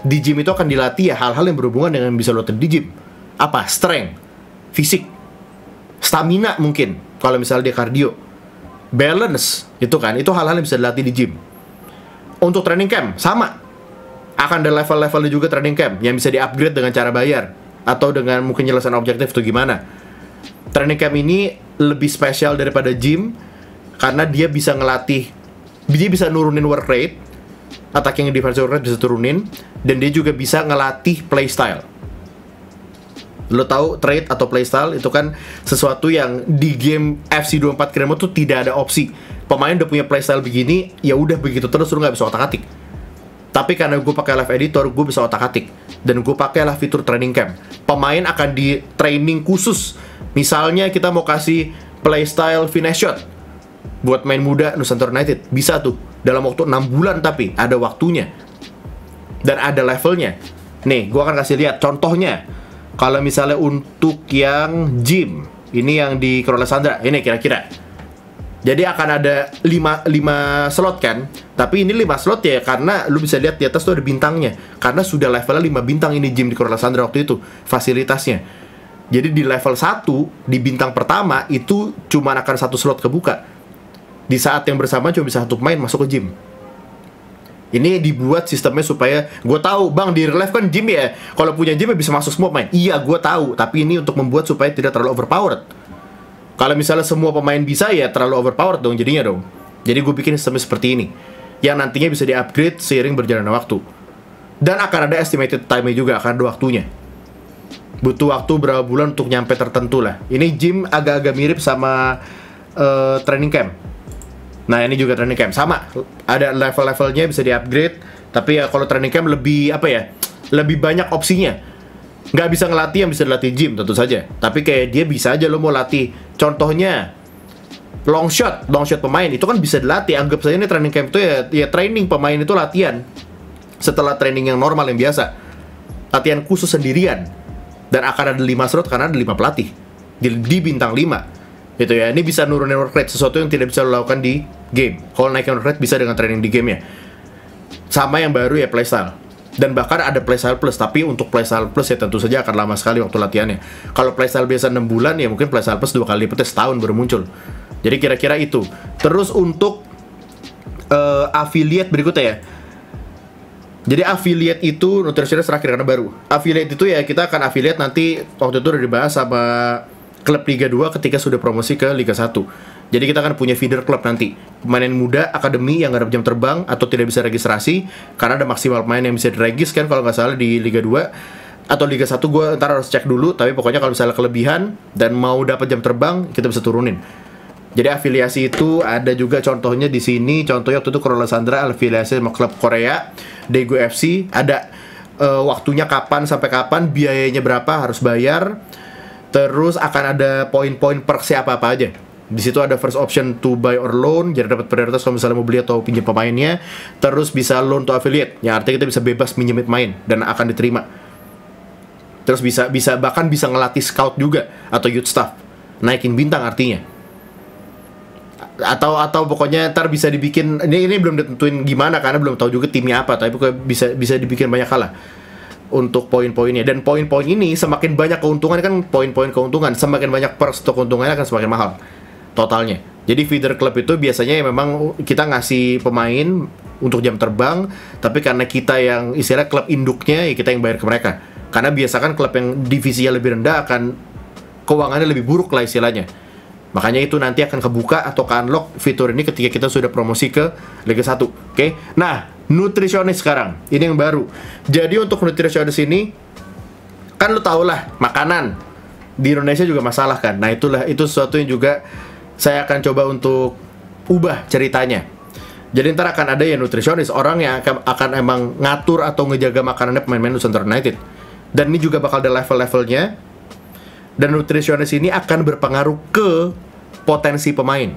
Di gym itu akan dilatih ya hal-hal yang berhubungan dengan bisa lo di gym. Apa? Strength, fisik, stamina mungkin kalau misalnya dia cardio Balance itu kan, itu hal-hal yang bisa dilatih di gym. Untuk training camp sama. Akan ada level-levelnya juga training camp yang bisa diupgrade dengan cara bayar atau dengan mungkin jelasan objektif itu gimana. Training camp ini lebih spesial daripada gym karena dia bisa ngelatih dia bisa nurunin work rate, attacking defensive rate bisa turunin, dan dia juga bisa ngelatih playstyle. Lo tau trade atau playstyle itu kan sesuatu yang di game FC24 Kremo tuh tidak ada opsi. Pemain udah punya playstyle begini, ya udah begitu terus lo nggak bisa otak-atik. Tapi karena gue pakai live editor, gue bisa otak-atik dan gue pakailah fitur training camp. Pemain akan di training khusus. Misalnya kita mau kasih playstyle finish shot, buat main muda Nusantara United bisa tuh dalam waktu 6 bulan tapi ada waktunya dan ada levelnya nih gua akan kasih lihat contohnya kalau misalnya untuk yang gym ini yang di Kerala Sandra ini kira-kira jadi akan ada 5, 5 slot kan tapi ini 5 slot ya karena lu bisa lihat di atas tuh ada bintangnya karena sudah levelnya 5 bintang ini gym di Kerala Sandra waktu itu fasilitasnya jadi di level 1 di bintang pertama itu cuma akan satu slot kebuka di saat yang bersamaan cuma bisa satu pemain masuk ke gym ini dibuat sistemnya supaya gue tahu bang di real kan gym ya kalau punya gym ya bisa masuk semua pemain iya gue tahu tapi ini untuk membuat supaya tidak terlalu overpowered kalau misalnya semua pemain bisa ya terlalu overpowered dong jadinya dong jadi gue bikin sistemnya seperti ini yang nantinya bisa diupgrade seiring berjalannya waktu dan akan ada estimated time juga akan ada waktunya butuh waktu berapa bulan untuk nyampe tertentu lah ini gym agak-agak mirip sama uh, training camp Nah ini juga training camp sama, ada level-levelnya bisa diupgrade, Tapi ya kalau training camp lebih apa ya, lebih banyak opsinya. Nggak bisa ngelatih yang bisa dilatih gym tentu saja. Tapi kayak dia bisa aja lo mau latih. Contohnya long shot, long shot pemain itu kan bisa dilatih. Anggap saja ini training camp itu ya, ya training pemain itu latihan setelah training yang normal yang biasa. Latihan khusus sendirian dan akan ada lima slot karena ada lima pelatih di, di bintang 5 gitu ya. Ini bisa nurunin work rate sesuatu yang tidak bisa lo lakukan di game. Kalau naikin work rate bisa dengan training di game ya. Sama yang baru ya playstyle. Dan bahkan ada playstyle plus, tapi untuk playstyle plus ya tentu saja akan lama sekali waktu latihannya. Kalau playstyle biasa 6 bulan ya mungkin playstyle plus dua kali lipat setahun baru muncul. Jadi kira-kira itu. Terus untuk uh, affiliate berikutnya ya. Jadi affiliate itu nutrisionis terakhir karena baru. Affiliate itu ya kita akan affiliate nanti waktu itu udah dibahas sama klub Liga 2 ketika sudah promosi ke Liga 1. Jadi kita akan punya feeder klub nanti. Pemain muda, akademi yang nggak ada jam terbang atau tidak bisa registrasi karena ada maksimal pemain yang bisa diregis kan kalau nggak salah di Liga 2 atau Liga 1 gue ntar harus cek dulu tapi pokoknya kalau misalnya kelebihan dan mau dapat jam terbang kita bisa turunin. Jadi afiliasi itu ada juga contohnya di sini. Contohnya waktu itu Corolla Sandra afiliasi sama klub Korea, Daegu FC ada uh, waktunya kapan sampai kapan, biayanya berapa harus bayar Terus akan ada poin-poin perks ya, apa-apa aja. Di situ ada first option to buy or loan, jadi dapat prioritas kalau misalnya mau beli atau pinjam pemainnya. Terus bisa loan to affiliate, yang artinya kita bisa bebas minjem main dan akan diterima. Terus bisa bisa bahkan bisa ngelatih scout juga atau youth staff, naikin bintang artinya. Atau atau pokoknya ntar bisa dibikin ini ini belum ditentuin gimana karena belum tahu juga timnya apa, tapi bisa bisa dibikin banyak kalah untuk poin-poinnya dan poin-poin ini semakin banyak keuntungan kan poin-poin keuntungan semakin banyak per stok keuntungannya akan semakin mahal totalnya jadi feeder club itu biasanya ya memang kita ngasih pemain untuk jam terbang tapi karena kita yang istilah klub induknya ya kita yang bayar ke mereka karena biasa kan klub yang divisinya lebih rendah akan keuangannya lebih buruk lah istilahnya Makanya itu nanti akan kebuka atau ke unlock fitur ini ketika kita sudah promosi ke Liga 1. Oke. Okay? Nah, nutrisionis sekarang. Ini yang baru. Jadi untuk nutrisionis ini kan lo tau lah makanan di Indonesia juga masalah kan. Nah itulah itu sesuatu yang juga saya akan coba untuk ubah ceritanya. Jadi ntar akan ada ya nutrisionis orang yang akan, akan emang ngatur atau ngejaga makanannya pemain-pemain Nusantara United. Dan ini juga bakal ada level-levelnya. Dan nutrisionis ini akan berpengaruh ke potensi pemain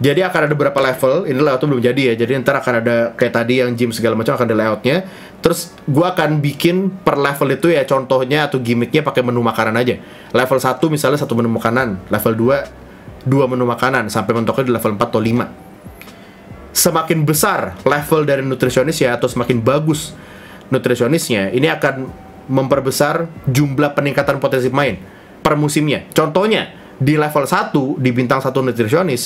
jadi akan ada beberapa level, ini layoutnya belum jadi ya. Jadi ntar akan ada kayak tadi yang gym segala macam akan ada layoutnya. Terus gue akan bikin per level itu ya contohnya atau gimmicknya pakai menu makanan aja. Level 1 misalnya satu menu makanan, level 2 dua menu makanan sampai mentoknya di level 4 atau 5. Semakin besar level dari nutrisionis ya atau semakin bagus nutrisionisnya, ini akan memperbesar jumlah peningkatan potensi pemain per musimnya. Contohnya di level 1 di bintang 1 nutrisionis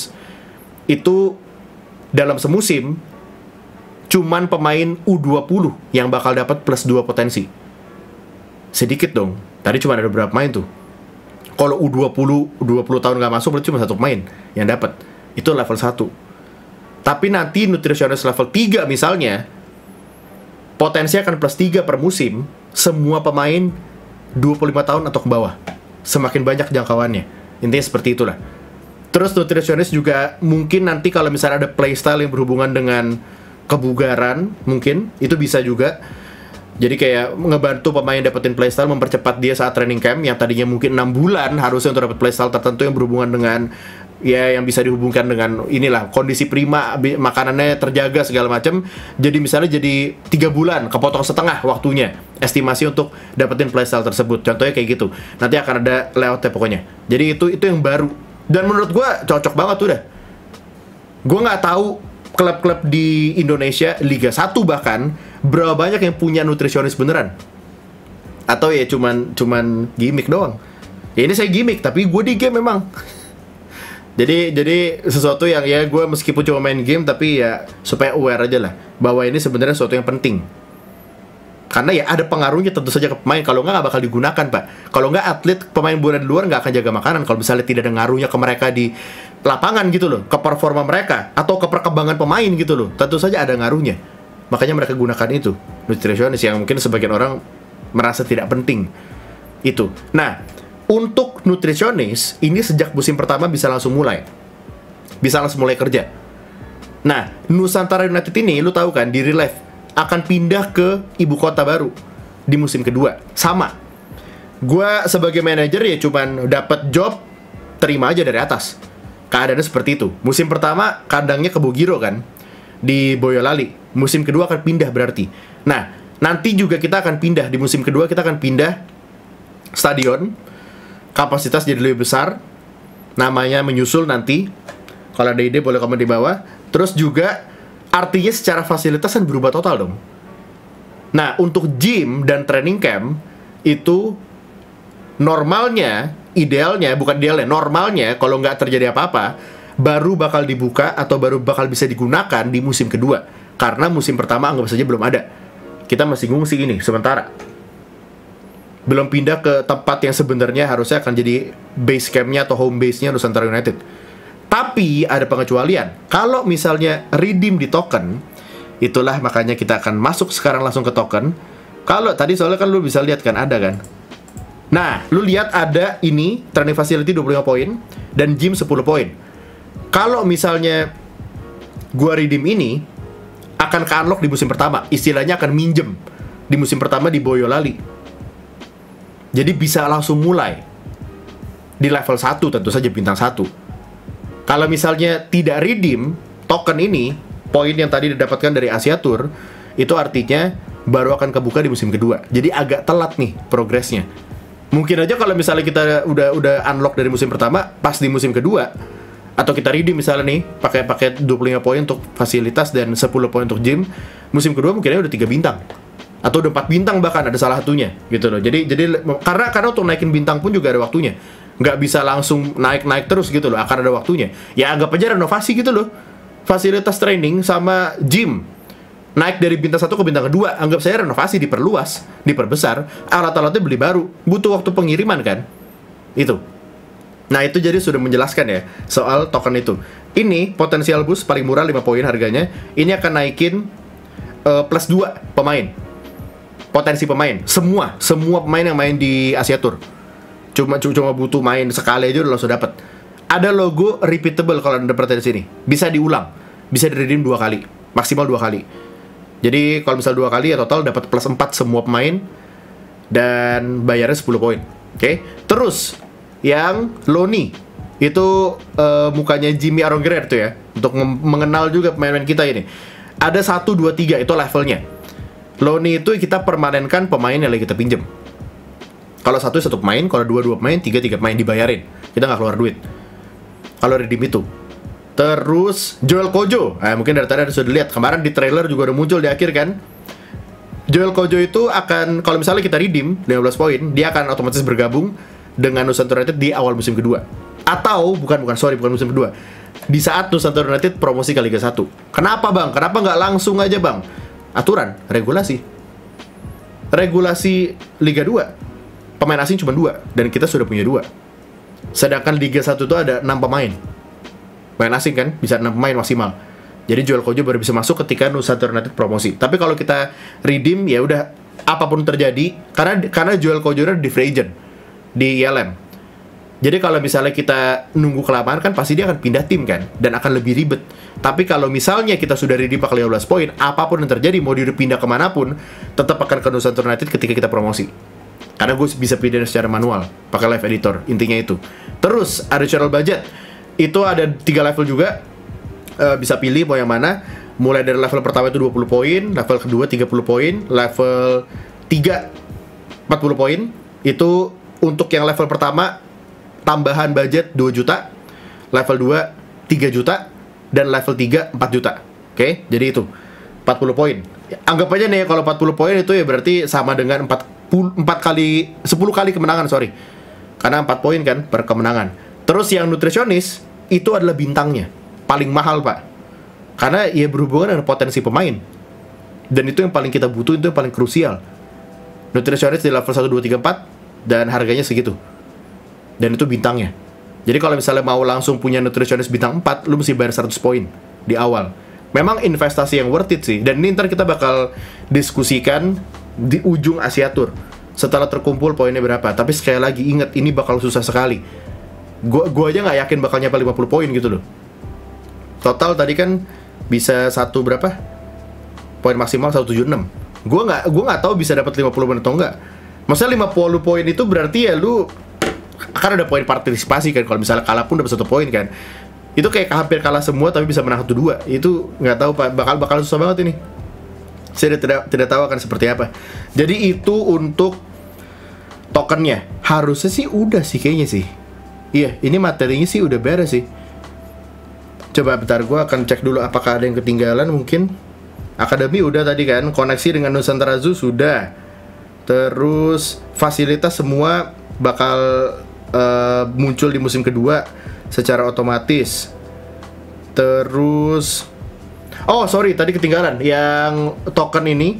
itu dalam semusim cuman pemain U20 yang bakal dapat plus 2 potensi. Sedikit dong. Tadi cuma ada berapa main tuh. Kalau U20 20 tahun nggak masuk berarti cuma satu pemain yang dapat. Itu level 1. Tapi nanti nutritionist level 3 misalnya potensi akan plus 3 per musim semua pemain 25 tahun atau ke bawah. Semakin banyak jangkauannya. Intinya seperti itulah. Terus nutritionist juga mungkin nanti kalau misalnya ada playstyle yang berhubungan dengan kebugaran mungkin itu bisa juga. Jadi kayak ngebantu pemain dapetin playstyle mempercepat dia saat training camp yang tadinya mungkin enam bulan harusnya untuk dapet playstyle tertentu yang berhubungan dengan ya yang bisa dihubungkan dengan inilah kondisi prima makanannya terjaga segala macam. Jadi misalnya jadi tiga bulan kepotong setengah waktunya estimasi untuk dapetin playstyle tersebut. Contohnya kayak gitu. Nanti akan ada layoutnya pokoknya. Jadi itu itu yang baru dan menurut gue cocok banget tuh udah. Gue nggak tahu klub-klub di Indonesia Liga 1 bahkan berapa banyak yang punya nutrisionis beneran. Atau ya cuman cuman gimmick doang. Ya ini saya gimmick tapi gue di game memang. <laughs> Jadi jadi sesuatu yang ya gue meskipun cuma main game tapi ya supaya aware aja lah bahwa ini sebenarnya sesuatu yang penting karena ya ada pengaruhnya tentu saja ke pemain kalau nggak nggak bakal digunakan pak kalau nggak atlet pemain bola di luar nggak akan jaga makanan kalau misalnya tidak ada ngaruhnya ke mereka di lapangan gitu loh ke performa mereka atau ke perkembangan pemain gitu loh tentu saja ada ngaruhnya makanya mereka gunakan itu nutrisionis yang mungkin sebagian orang merasa tidak penting itu nah untuk nutrisionis ini sejak musim pertama bisa langsung mulai bisa langsung mulai kerja nah Nusantara United ini lu tahu kan di relive akan pindah ke ibu kota baru di musim kedua. Sama. gue sebagai manajer ya cuman dapat job terima aja dari atas. Keadaannya seperti itu. Musim pertama kandangnya ke Bogiro kan di Boyolali. Musim kedua akan pindah berarti. Nah, nanti juga kita akan pindah di musim kedua kita akan pindah stadion kapasitas jadi lebih besar. Namanya menyusul nanti. Kalau ada ide boleh komen di bawah. Terus juga Artinya secara fasilitas kan berubah total dong. Nah, untuk gym dan training camp itu normalnya, idealnya, bukan idealnya, normalnya kalau nggak terjadi apa-apa, baru bakal dibuka atau baru bakal bisa digunakan di musim kedua. Karena musim pertama anggap saja belum ada. Kita masih ngungsi ini sementara. Belum pindah ke tempat yang sebenarnya harusnya akan jadi base campnya atau home base-nya Nusantara United tapi ada pengecualian. Kalau misalnya redeem di token, itulah makanya kita akan masuk sekarang langsung ke token. Kalau tadi soalnya kan lu bisa lihat kan ada kan. Nah, lu lihat ada ini training facility 25 poin dan gym 10 poin. Kalau misalnya gua redeem ini akan ke unlock di musim pertama, istilahnya akan minjem di musim pertama di Boyolali. Jadi bisa langsung mulai di level 1 tentu saja bintang 1. Kalau misalnya tidak redeem token ini, poin yang tadi didapatkan dari Asia Tour, itu artinya baru akan kebuka di musim kedua. Jadi agak telat nih progresnya. Mungkin aja kalau misalnya kita udah udah unlock dari musim pertama, pas di musim kedua atau kita redeem misalnya nih pakai paket 25 poin untuk fasilitas dan 10 poin untuk gym, musim kedua mungkinnya udah tiga bintang atau udah empat bintang bahkan ada salah satunya gitu loh. Jadi jadi karena karena untuk naikin bintang pun juga ada waktunya nggak bisa langsung naik-naik terus gitu loh akan ada waktunya ya anggap aja renovasi gitu loh fasilitas training sama gym naik dari bintang satu ke bintang kedua anggap saya renovasi diperluas diperbesar alat-alatnya beli baru butuh waktu pengiriman kan itu Nah itu jadi sudah menjelaskan ya soal token itu. Ini potensial bus paling murah 5 poin harganya. Ini akan naikin uh, plus 2 pemain. Potensi pemain. Semua, semua pemain yang main di Asia Tour cuma cuma butuh main sekali aja udah langsung dapat ada logo repeatable kalau anda perhatikan sini bisa diulang bisa di dua kali maksimal dua kali jadi kalau misal dua kali ya total dapat plus empat semua pemain dan bayarnya 10 poin oke okay? terus yang Loni itu uh, mukanya Jimmy Arongerer tuh ya untuk mengenal juga pemain-pemain kita ini ada satu dua tiga itu levelnya Loni itu kita permanenkan pemain yang lagi kita pinjem kalau satu satu pemain, kalau dua dua pemain, tiga tiga pemain dibayarin. Kita nggak keluar duit. Kalau redeem itu. Terus Joel Kojo, eh, mungkin dari tadi sudah lihat kemarin di trailer juga udah muncul di akhir kan. Joel Kojo itu akan kalau misalnya kita redeem 15 poin, dia akan otomatis bergabung dengan Nusantara United di awal musim kedua. Atau bukan bukan sorry bukan musim kedua. Di saat Nusantara United promosi ke Liga 1. Kenapa bang? Kenapa nggak langsung aja bang? Aturan, regulasi. Regulasi Liga 2 pemain asing cuma dua dan kita sudah punya dua. Sedangkan Liga 1 itu ada enam pemain. Pemain asing kan bisa enam pemain maksimal. Jadi Joel Kojo baru bisa masuk ketika Nusantara United promosi. Tapi kalau kita redeem ya udah apapun terjadi karena karena Joel Kojo di free agent di ILM. E Jadi kalau misalnya kita nunggu kelamaan kan pasti dia akan pindah tim kan dan akan lebih ribet. Tapi kalau misalnya kita sudah ready pakai 15 poin, apapun yang terjadi mau dia pindah kemanapun tetap akan ke Nusantara United ketika kita promosi karena gue bisa pilih secara manual pakai live editor intinya itu terus ada channel budget itu ada tiga level juga e, bisa pilih mau yang mana mulai dari level pertama itu 20 poin level kedua 30 poin level 3 40 poin itu untuk yang level pertama tambahan budget 2 juta level 2 3 juta dan level 3 4 juta oke okay? jadi itu 40 poin anggap aja nih kalau 40 poin itu ya berarti sama dengan 4 empat kali 10 kali kemenangan sorry karena 4 poin kan per kemenangan terus yang nutrisionis itu adalah bintangnya paling mahal pak karena ia ya berhubungan dengan potensi pemain dan itu yang paling kita butuh itu yang paling krusial nutrisionis di level 1, 2, 3, 4 dan harganya segitu dan itu bintangnya jadi kalau misalnya mau langsung punya nutrisionis bintang 4 lu mesti bayar 100 poin di awal memang investasi yang worth it sih dan ini ntar kita bakal diskusikan di ujung Asia Tour setelah terkumpul poinnya berapa. Tapi sekali lagi ingat ini bakal susah sekali. Gua gua aja nggak yakin bakal nyapa 50 poin gitu loh. Total tadi kan bisa satu berapa? Poin maksimal 176. Gua nggak gua nggak tahu bisa dapat 50 poin atau enggak. Maksudnya 50 poin itu berarti ya lu kan ada poin partisipasi kan kalau misalnya kalah pun dapat satu poin kan itu kayak hampir kalah semua tapi bisa menang satu dua itu nggak tahu pak bakal bakal susah banget ini saya tidak tidak tahu akan seperti apa. Jadi itu untuk tokennya. Harusnya sih udah sih kayaknya sih. Iya, ini materinya sih udah beres sih. Coba bentar gue akan cek dulu apakah ada yang ketinggalan mungkin. Akademi udah tadi kan, koneksi dengan Nusantara Zoo sudah. Terus fasilitas semua bakal uh, muncul di musim kedua secara otomatis. Terus Oh, sorry, tadi ketinggalan. Yang token ini,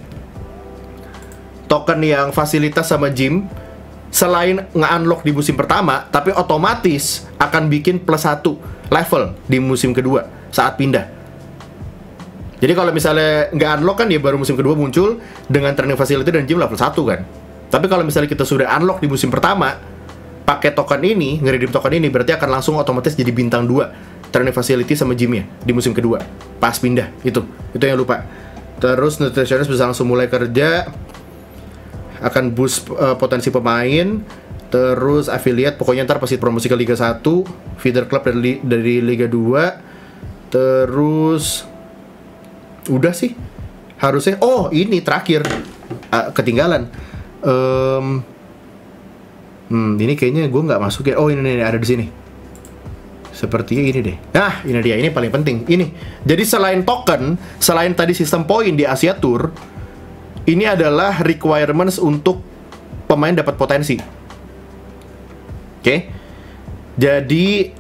token yang fasilitas sama gym, selain nge-unlock di musim pertama, tapi otomatis akan bikin plus satu level di musim kedua saat pindah. Jadi kalau misalnya nggak unlock kan ya baru musim kedua muncul dengan training facility dan gym level 1 kan. Tapi kalau misalnya kita sudah unlock di musim pertama, pakai token ini, ngeredip token ini berarti akan langsung otomatis jadi bintang 2 training facility sama gym ya di musim kedua pas pindah itu itu yang lupa terus nutritionist bisa langsung mulai kerja akan boost uh, potensi pemain terus affiliate pokoknya ntar pasti promosi ke Liga 1 feeder club dari, dari Liga 2 terus udah sih harusnya oh ini terakhir uh, ketinggalan um, hmm, ini kayaknya gue nggak masuk ya oh ini, ini ada di sini seperti ini deh. Nah, ini dia. Ini paling penting. Ini. Jadi selain token, selain tadi sistem poin di Asia Tour, ini adalah requirements untuk pemain dapat potensi. Oke. Okay? Jadi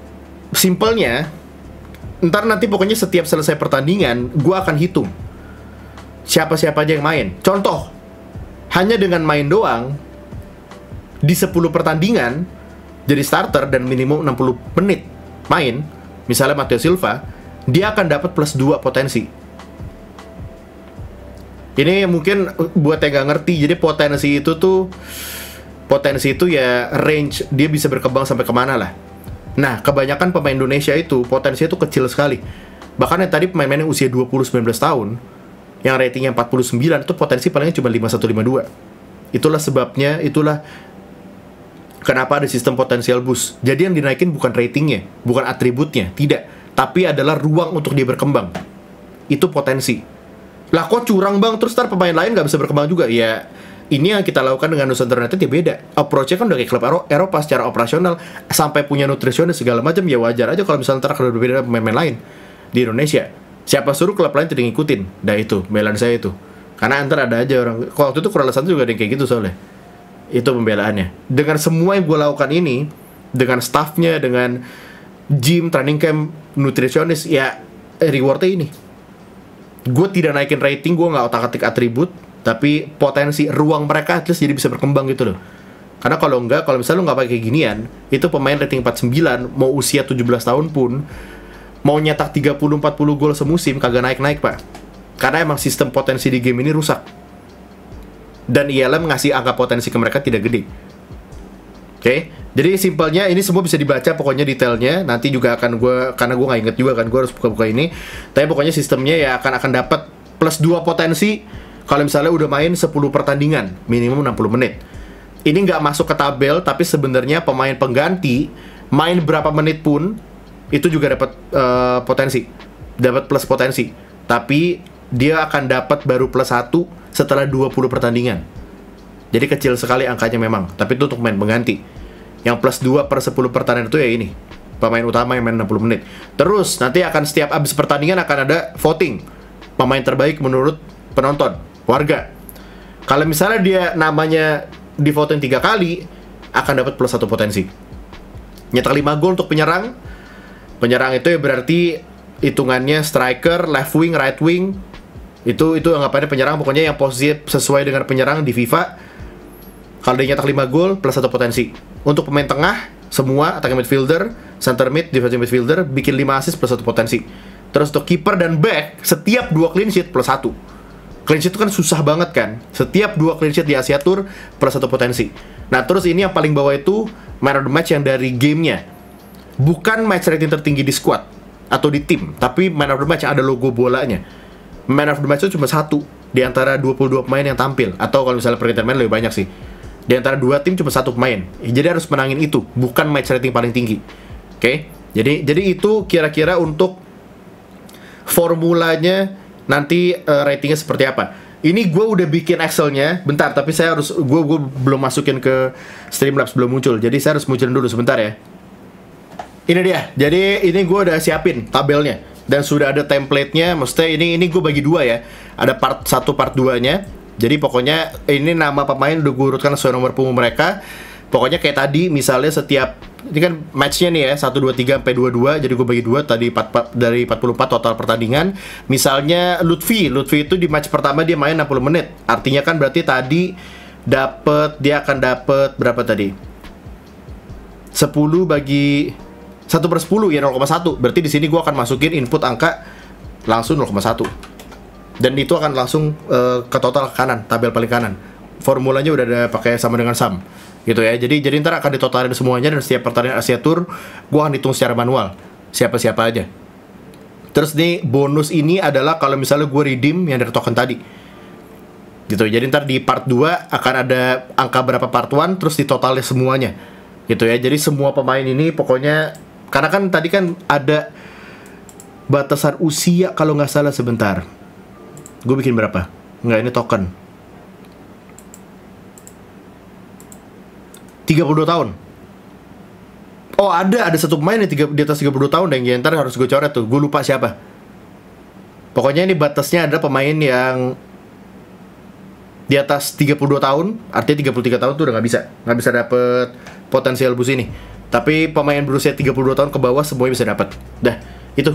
simpelnya ntar nanti pokoknya setiap selesai pertandingan, gue akan hitung siapa-siapa aja yang main. Contoh, hanya dengan main doang di 10 pertandingan jadi starter dan minimum 60 menit main, misalnya Matteo Silva, dia akan dapat plus 2 potensi. Ini mungkin uh, buat yang nggak ngerti, jadi potensi itu tuh potensi itu ya range dia bisa berkembang sampai kemana lah. Nah, kebanyakan pemain Indonesia itu potensi itu kecil sekali. Bahkan yang tadi pemain-pemain yang usia 20-19 tahun, yang ratingnya 49 itu potensi palingnya cuma 5152. Itulah sebabnya, itulah Kenapa ada sistem potensial bus? Jadi yang dinaikin bukan ratingnya, bukan atributnya, tidak. Tapi adalah ruang untuk dia berkembang. Itu potensi. Lah kok curang bang, terus ntar pemain lain nggak bisa berkembang juga? Ya, ini yang kita lakukan dengan Nusantara United ya beda. Approach-nya kan udah kayak klub Eropa secara operasional sampai punya nutrisionis segala macam ya wajar aja kalau misalnya ntar kalau berbeda pemain-pemain lain di Indonesia. Siapa suruh klub lain tidak ngikutin? Nah itu, belan saya itu. Karena antar ada aja orang. Waktu itu kurang satu juga ada yang kayak gitu soalnya itu pembelaannya dengan semua yang gue lakukan ini dengan staffnya dengan gym training camp nutritionist ya eh, rewardnya ini gue tidak naikin rating gue nggak otak atik atribut tapi potensi ruang mereka terus jadi bisa berkembang gitu loh karena kalau enggak kalau misalnya lu nggak pakai ginian itu pemain rating 49 mau usia 17 tahun pun mau nyetak 30 40 gol semusim kagak naik-naik pak karena emang sistem potensi di game ini rusak dan ILM e ngasih angka potensi ke mereka tidak gede. Oke, okay? jadi simpelnya ini semua bisa dibaca pokoknya detailnya nanti juga akan gue karena gue nggak inget juga kan gue harus buka-buka ini. Tapi pokoknya sistemnya ya akan akan dapat plus dua potensi kalau misalnya udah main 10 pertandingan minimum 60 menit. Ini nggak masuk ke tabel tapi sebenarnya pemain pengganti main berapa menit pun itu juga dapat uh, potensi, dapat plus potensi. Tapi dia akan dapat baru plus satu setelah 20 pertandingan. Jadi kecil sekali angkanya memang, tapi itu untuk main pengganti. Yang plus 2 per 10 pertandingan itu ya ini. Pemain utama yang main 60 menit. Terus nanti akan setiap abis pertandingan akan ada voting. Pemain terbaik menurut penonton, warga. Kalau misalnya dia namanya di voting 3 kali, akan dapat plus 1 potensi. Nyetak 5 gol untuk penyerang. Penyerang itu ya berarti hitungannya striker, left wing, right wing, itu itu anggapannya penyerang pokoknya yang posisi sesuai dengan penyerang di FIFA kalau dia nyetak 5 gol plus satu potensi. Untuk pemain tengah semua attacking midfielder, center mid, defensive midfielder bikin 5 assist plus satu potensi. Terus untuk kiper dan back setiap dua clean sheet plus satu. Clean sheet itu kan susah banget kan. Setiap dua clean sheet di Asia Tour plus satu potensi. Nah terus ini yang paling bawah itu man of the match yang dari gamenya. Bukan match rating tertinggi di squad atau di tim, tapi man of the match yang ada logo bolanya man of the match itu cuma satu di antara 22 pemain yang tampil atau kalau misalnya pergantian main lebih banyak sih di antara dua tim cuma satu pemain jadi harus menangin itu bukan match rating paling tinggi oke okay? jadi jadi itu kira-kira untuk formulanya nanti uh, ratingnya seperti apa ini gue udah bikin Excelnya bentar tapi saya harus gue gue belum masukin ke Streamlabs belum muncul jadi saya harus munculin dulu sebentar ya ini dia jadi ini gue udah siapin tabelnya dan sudah ada templatenya Maksudnya ini ini gue bagi dua ya. Ada part satu part 2-nya. Jadi pokoknya ini nama pemain udah gue urutkan sesuai nomor punggung mereka. Pokoknya kayak tadi misalnya setiap ini kan matchnya nih ya 1 2 3 sampai 2 jadi gue bagi dua tadi 4, 4, dari 44 total pertandingan misalnya Lutfi Lutfi itu di match pertama dia main 60 menit artinya kan berarti tadi dapat dia akan dapat berapa tadi 10 bagi 1 per 10 ya 0,1 Berarti di sini gue akan masukin input angka langsung 0,1 Dan itu akan langsung uh, ke total kanan, tabel paling kanan Formulanya udah ada pakai sama dengan sum gitu ya jadi jadi ntar akan ditotalin semuanya dan setiap pertandingan Asia Tour gue akan hitung secara manual siapa-siapa aja terus nih bonus ini adalah kalau misalnya gue redeem yang dari token tadi gitu jadi ntar di part 2 akan ada angka berapa part 1 terus ditotalin semuanya gitu ya jadi semua pemain ini pokoknya karena kan tadi kan ada batasan usia kalau nggak salah sebentar. Gue bikin berapa? Nggak, ini token. 32 tahun. Oh ada, ada satu pemain yang tiga, di atas 32 tahun dan yang ntar harus gue coret tuh. Gue lupa siapa. Pokoknya ini batasnya ada pemain yang di atas 32 tahun, artinya 33 tahun tuh udah gak bisa, gak bisa dapet potensial bus ini. Tapi pemain berusia 32 tahun ke bawah semuanya bisa dapat. Dah, itu.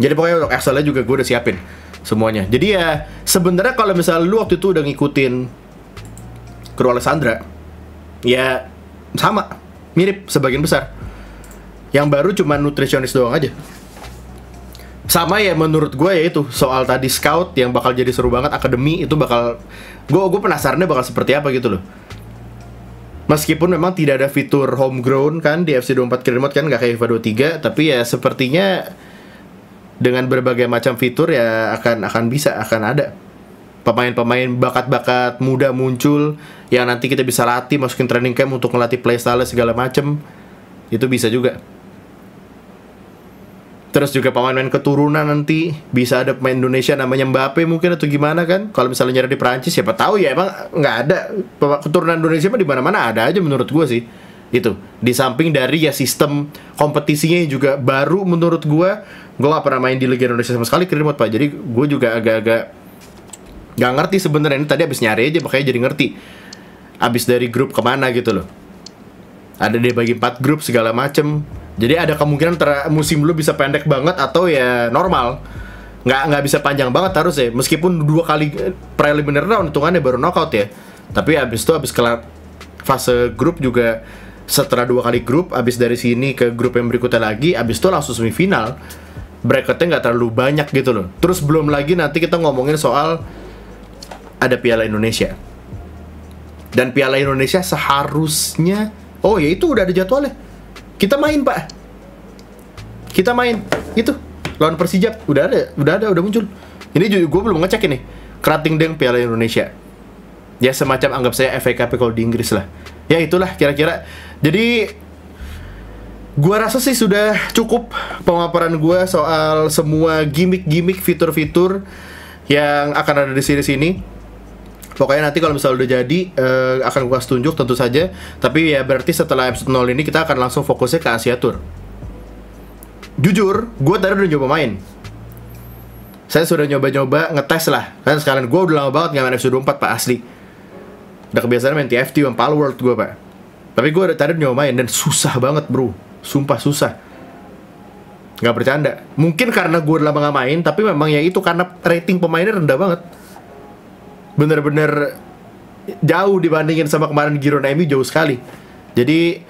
Jadi pokoknya untuk Excel-nya juga gue udah siapin semuanya. Jadi ya sebenarnya kalau misalnya lu waktu itu udah ngikutin Kru Alessandra, ya sama, mirip sebagian besar. Yang baru cuma nutritionist doang aja sama ya menurut gue ya itu soal tadi scout yang bakal jadi seru banget akademi itu bakal gue gue penasarannya bakal seperti apa gitu loh Meskipun memang tidak ada fitur homegrown kan di FC 24 Kirimot kan nggak kayak FIFA 23 tapi ya sepertinya dengan berbagai macam fitur ya akan akan bisa akan ada pemain-pemain bakat-bakat muda muncul yang nanti kita bisa latih masukin training camp untuk ngelatih playstyle segala macem itu bisa juga. Terus juga pemain-pemain keturunan nanti bisa ada pemain Indonesia namanya Mbappe mungkin atau gimana kan? Kalau misalnya nyari di Prancis siapa tahu ya emang nggak ada keturunan Indonesia mah di mana-mana ada aja menurut gue sih itu di samping dari ya sistem kompetisinya yang juga baru menurut gue gue gak pernah main di Liga Indonesia sama sekali kirim pak jadi gue juga agak-agak gak ngerti sebenarnya ini tadi abis nyari aja makanya jadi ngerti abis dari grup kemana gitu loh ada dia bagi empat grup segala macem jadi ada kemungkinan ter musim lu bisa pendek banget atau ya normal. Nggak nggak bisa panjang banget harus ya. Meskipun dua kali eh, preliminary round hitungannya baru knockout ya. Tapi abis itu abis kelar fase grup juga setelah dua kali grup, abis dari sini ke grup yang berikutnya lagi, abis itu langsung semifinal. Bracketnya nggak terlalu banyak gitu loh. Terus belum lagi nanti kita ngomongin soal ada Piala Indonesia. Dan Piala Indonesia seharusnya, oh ya itu udah ada jadwalnya kita main pak kita main itu lawan Persija udah ada udah ada udah muncul ini juga gue belum ngecek ini kerating deng Piala Indonesia ya semacam anggap saya FA Cup kalau di Inggris lah ya itulah kira-kira jadi gue rasa sih sudah cukup pemaparan gue soal semua gimmick-gimmick fitur-fitur yang akan ada di series ini pokoknya nanti kalau misalnya udah jadi uh, akan gua tunjuk tentu saja tapi ya berarti setelah episode 0 ini kita akan langsung fokusnya ke Asia Tour jujur gue tadi udah nyoba main saya sudah nyoba-nyoba ngetes lah kan sekalian gue udah lama banget nggak main episode 4 pak asli udah kebiasaan main TFT main Pal World gue pak tapi gue tadi udah nyoba main dan susah banget bro sumpah susah Gak bercanda mungkin karena gue udah lama nggak main tapi memang ya itu karena rating pemainnya rendah banget bener-bener jauh dibandingin sama kemarin Giro Naemi jauh sekali. Jadi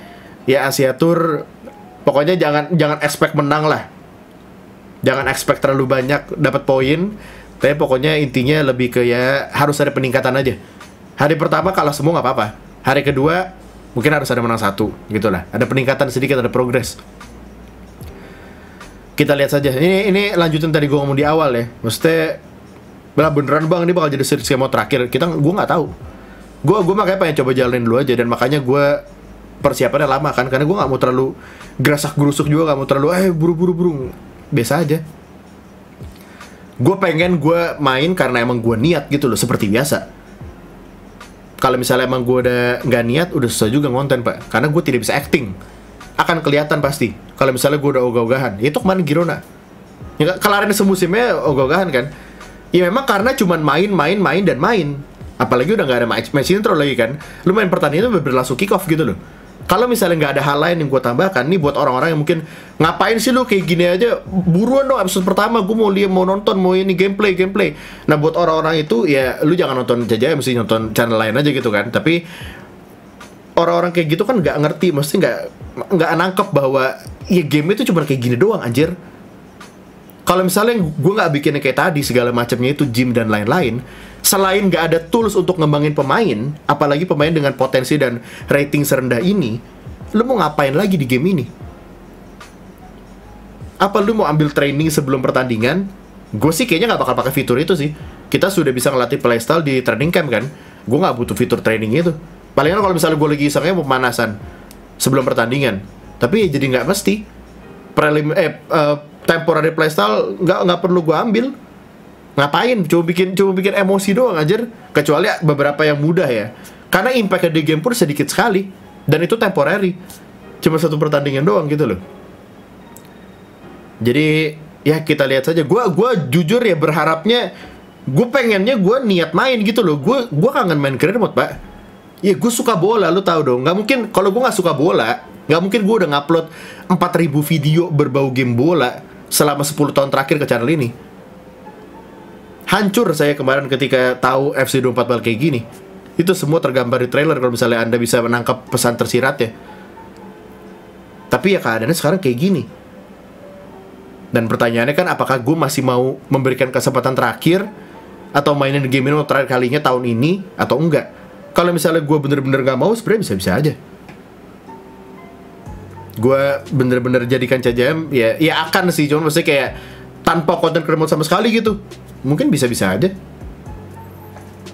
ya Asia Tour pokoknya jangan jangan expect menang lah. Jangan expect terlalu banyak dapat poin, tapi pokoknya intinya lebih ke ya harus ada peningkatan aja. Hari pertama kalah semua nggak apa-apa. Hari kedua mungkin harus ada menang satu gitulah Ada peningkatan sedikit, ada progres. Kita lihat saja. Ini ini lanjutan tadi gue ngomong di awal ya. mesti Nah, beneran bang, ini bakal jadi series kemo terakhir. Kita, gue nggak tahu. Gue, gue makanya pengen coba jalanin dulu aja dan makanya gue persiapannya lama kan, karena gue nggak mau terlalu gerasak gerusuk juga, nggak mau terlalu eh buru-buru buru, biasa aja. Gue pengen gue main karena emang gue niat gitu loh, seperti biasa. Kalau misalnya emang gue udah nggak niat, udah susah juga ngonten pak, karena gue tidak bisa acting. Akan kelihatan pasti. Kalau misalnya gue udah ogah-ogahan, itu kemana Girona. Ya, kelarin semusimnya ogah-ogahan kan ya memang karena cuman main main main dan main apalagi udah nggak ada match match intro lagi kan lu main pertandingan itu berlangsung kick off gitu loh kalau misalnya nggak ada hal lain yang gue tambahkan nih buat orang-orang yang mungkin ngapain sih lu kayak gini aja buruan dong episode pertama gue mau lihat mau nonton mau ini gameplay gameplay nah buat orang-orang itu ya lu jangan nonton jajah ya, mesti nonton channel lain aja gitu kan tapi orang-orang kayak gitu kan nggak ngerti mesti nggak nggak nangkep bahwa ya game itu cuma kayak gini doang anjir kalau misalnya gue nggak bikinnya kayak tadi segala macamnya itu gym dan lain-lain selain nggak ada tools untuk ngembangin pemain apalagi pemain dengan potensi dan rating serendah ini lu mau ngapain lagi di game ini apa lu mau ambil training sebelum pertandingan gue sih kayaknya nggak bakal pakai fitur itu sih kita sudah bisa ngelatih playstyle di training camp kan gue nggak butuh fitur training itu palingan kalau misalnya gue lagi isengnya pemanasan sebelum pertandingan tapi ya jadi nggak mesti prelim eh uh, temporary playstyle nggak nggak perlu gue ambil ngapain cuma bikin cuma bikin emosi doang aja kecuali beberapa yang mudah ya karena impact di game pun sedikit sekali dan itu temporary cuma satu pertandingan doang gitu loh jadi ya kita lihat saja gue gua jujur ya berharapnya gue pengennya gue niat main gitu loh gue gua kangen main career mode pak ya gue suka bola lo tau dong nggak mungkin kalau gue nggak suka bola nggak mungkin gue udah ngupload 4000 video berbau game bola selama 10 tahun terakhir ke channel ini. Hancur saya kemarin ketika tahu FC24 bal kayak gini. Itu semua tergambar di trailer kalau misalnya Anda bisa menangkap pesan tersirat ya. Tapi ya keadaannya sekarang kayak gini. Dan pertanyaannya kan apakah gue masih mau memberikan kesempatan terakhir atau mainin game ini terakhir kalinya tahun ini atau enggak? Kalau misalnya gue bener-bener gak mau, sebenarnya bisa-bisa aja gue bener-bener jadikan CJM ya ya akan sih cuman maksudnya kayak tanpa konten remote sama sekali gitu mungkin bisa-bisa aja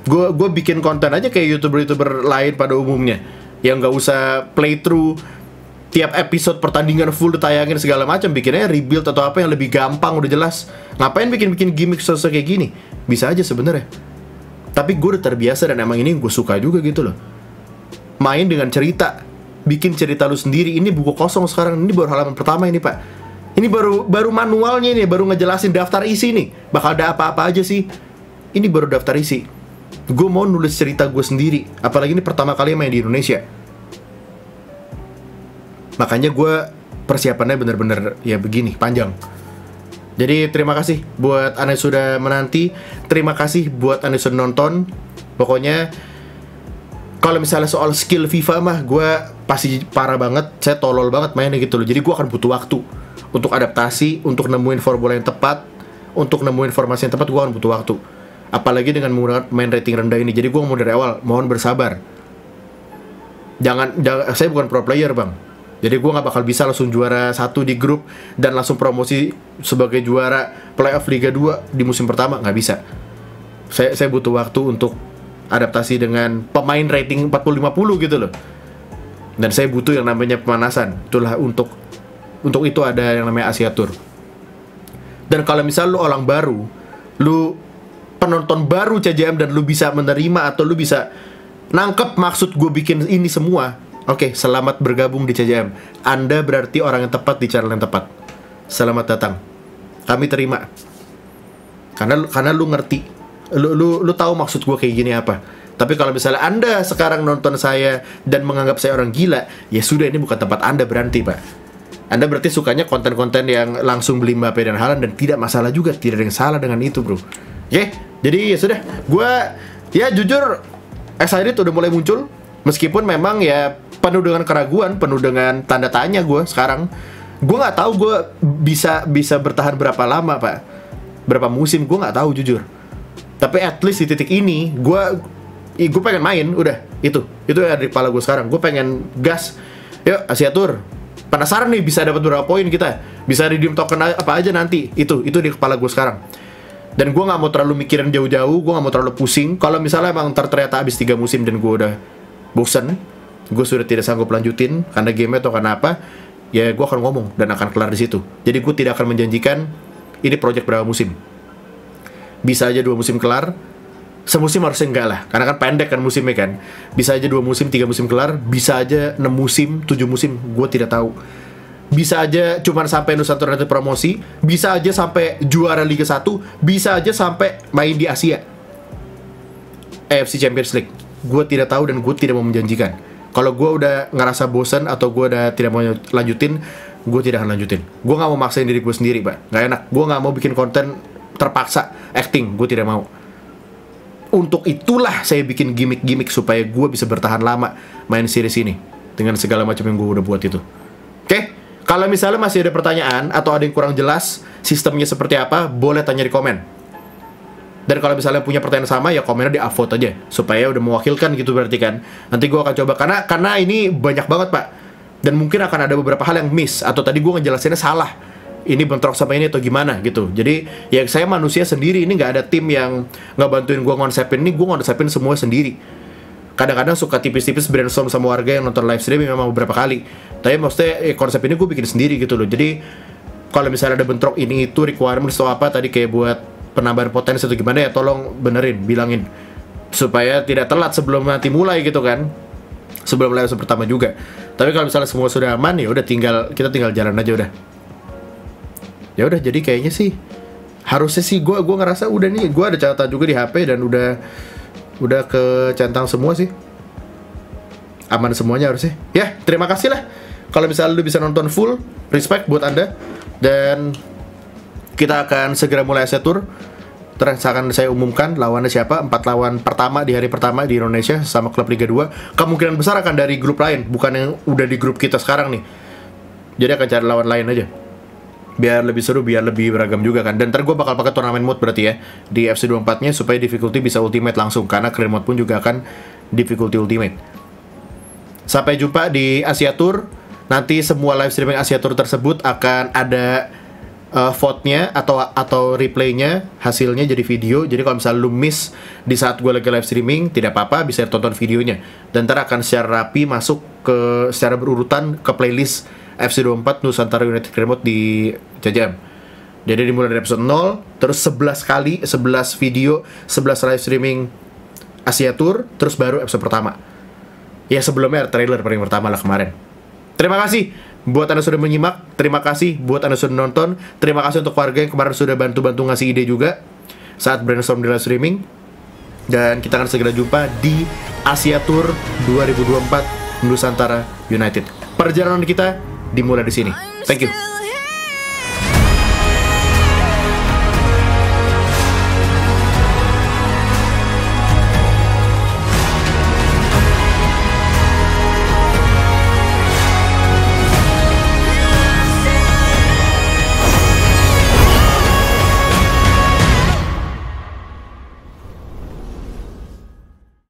gue gue bikin konten aja kayak youtuber-youtuber lain pada umumnya yang nggak usah play through tiap episode pertandingan full ditayangin segala macam bikinnya rebuild atau apa yang lebih gampang udah jelas ngapain bikin bikin gimmick sosok kayak gini bisa aja sebenarnya tapi gue udah terbiasa dan emang ini gue suka juga gitu loh main dengan cerita bikin cerita lu sendiri ini buku kosong sekarang ini baru halaman pertama ini pak ini baru baru manualnya ini, baru ngejelasin daftar isi nih bakal ada apa-apa aja sih ini baru daftar isi gue mau nulis cerita gue sendiri apalagi ini pertama kali main di Indonesia makanya gue persiapannya bener-bener ya begini panjang jadi terima kasih buat anda sudah menanti terima kasih buat anda sudah nonton pokoknya kalau misalnya soal skill FIFA mah gue pasti parah banget saya tolol banget mainnya gitu loh jadi gue akan butuh waktu untuk adaptasi untuk nemuin formula yang tepat untuk nemuin formasi yang tepat gue akan butuh waktu apalagi dengan menggunakan main rating rendah ini jadi gue mau dari awal mohon bersabar jangan, jang, saya bukan pro player bang jadi gue nggak bakal bisa langsung juara satu di grup dan langsung promosi sebagai juara playoff Liga 2 di musim pertama nggak bisa saya saya butuh waktu untuk adaptasi dengan pemain rating 40-50 gitu loh dan saya butuh yang namanya pemanasan itulah untuk untuk itu ada yang namanya Asia Tour dan kalau misal lu orang baru lu penonton baru CJM dan lu bisa menerima atau lu bisa nangkep maksud gue bikin ini semua oke okay, selamat bergabung di CJM anda berarti orang yang tepat di channel yang tepat selamat datang kami terima karena karena lu ngerti lu lu lu tahu maksud gue kayak gini apa tapi kalau misalnya anda sekarang nonton saya dan menganggap saya orang gila ya sudah ini bukan tempat anda berhenti pak anda berarti sukanya konten-konten yang langsung beli Mbappe dan Halan dan tidak masalah juga tidak ada yang salah dengan itu bro oke jadi ya sudah gue ya jujur excited udah mulai muncul meskipun memang ya penuh dengan keraguan penuh dengan tanda tanya gue sekarang gue nggak tahu gue bisa bisa bertahan berapa lama pak berapa musim gue nggak tahu jujur tapi at least di titik ini gue gue pengen main udah itu itu ada di kepala gue sekarang gue pengen gas yuk Asia Tour penasaran nih bisa dapat berapa poin kita bisa redeem token apa aja nanti itu itu di kepala gue sekarang dan gue nggak mau terlalu mikirin jauh-jauh gue nggak mau terlalu pusing kalau misalnya emang ternyata abis tiga musim dan gue udah bosen gue sudah tidak sanggup lanjutin karena game atau karena apa ya gue akan ngomong dan akan kelar di situ jadi gue tidak akan menjanjikan ini project berapa musim bisa aja dua musim kelar semusim harusnya enggak lah karena kan pendek kan musimnya kan bisa aja dua musim tiga musim kelar bisa aja enam musim tujuh musim gue tidak tahu bisa aja cuman sampai Nusa Tenggara promosi bisa aja sampai juara Liga 1 bisa aja sampai main di Asia AFC Champions League gue tidak tahu dan gue tidak mau menjanjikan kalau gue udah ngerasa bosen atau gue udah tidak mau lanjutin gue tidak akan lanjutin gue nggak mau maksain diri gue sendiri pak Gak enak gue nggak mau bikin konten terpaksa acting gue tidak mau untuk itulah saya bikin gimmick-gimmick supaya gue bisa bertahan lama main series ini dengan segala macam yang gue udah buat itu oke okay? kalau misalnya masih ada pertanyaan atau ada yang kurang jelas sistemnya seperti apa boleh tanya di komen dan kalau misalnya punya pertanyaan sama ya komennya di upvote aja supaya udah mewakilkan gitu berarti kan. Nanti gue akan coba karena karena ini banyak banget pak dan mungkin akan ada beberapa hal yang miss atau tadi gue ngejelasinnya salah ini bentrok sama ini atau gimana gitu jadi ya saya manusia sendiri ini nggak ada tim yang nggak bantuin gue ngonsepin ini gue ngonsepin semua sendiri kadang-kadang suka tipis-tipis brainstorm sama warga yang nonton live stream memang beberapa kali tapi maksudnya eh, konsep ini gue bikin sendiri gitu loh jadi kalau misalnya ada bentrok ini itu requirement atau apa tadi kayak buat penambahan potensi atau gimana ya tolong benerin bilangin supaya tidak telat sebelum nanti mulai gitu kan sebelum live pertama juga tapi kalau misalnya semua sudah aman ya udah tinggal kita tinggal jalan aja udah ya udah jadi kayaknya sih harusnya sih gue gua ngerasa udah nih gue ada catatan juga di HP dan udah udah ke centang semua sih aman semuanya harusnya ya terima kasih lah kalau misalnya lu bisa nonton full respect buat anda dan kita akan segera mulai set tour terus akan saya umumkan lawannya siapa empat lawan pertama di hari pertama di Indonesia sama klub Liga 2 kemungkinan besar akan dari grup lain bukan yang udah di grup kita sekarang nih jadi akan cari lawan lain aja biar lebih seru biar lebih beragam juga kan dan ntar gue bakal pakai turnamen mode berarti ya di FC 24 nya supaya difficulty bisa ultimate langsung karena clear mode pun juga akan difficulty ultimate sampai jumpa di Asia Tour nanti semua live streaming Asia Tour tersebut akan ada uh, vote-nya atau atau replay-nya hasilnya jadi video. Jadi kalau misalnya lu miss di saat gue lagi live streaming, tidak apa-apa bisa tonton videonya. Dan ntar akan secara rapi masuk ke secara berurutan ke playlist FC24 Nusantara United Remote di jajam. Jadi dimulai dari episode 0, terus 11 kali, 11 video, 11 live streaming Asia Tour, terus baru episode pertama. Ya sebelumnya trailer paling pertama lah kemarin. Terima kasih buat Anda sudah menyimak, terima kasih buat Anda sudah nonton, terima kasih untuk warga yang kemarin sudah bantu-bantu ngasih ide juga saat brainstorm di live streaming. Dan kita akan segera jumpa di Asia Tour 2024 Nusantara United. Perjalanan kita dimulai di sini. Thank you.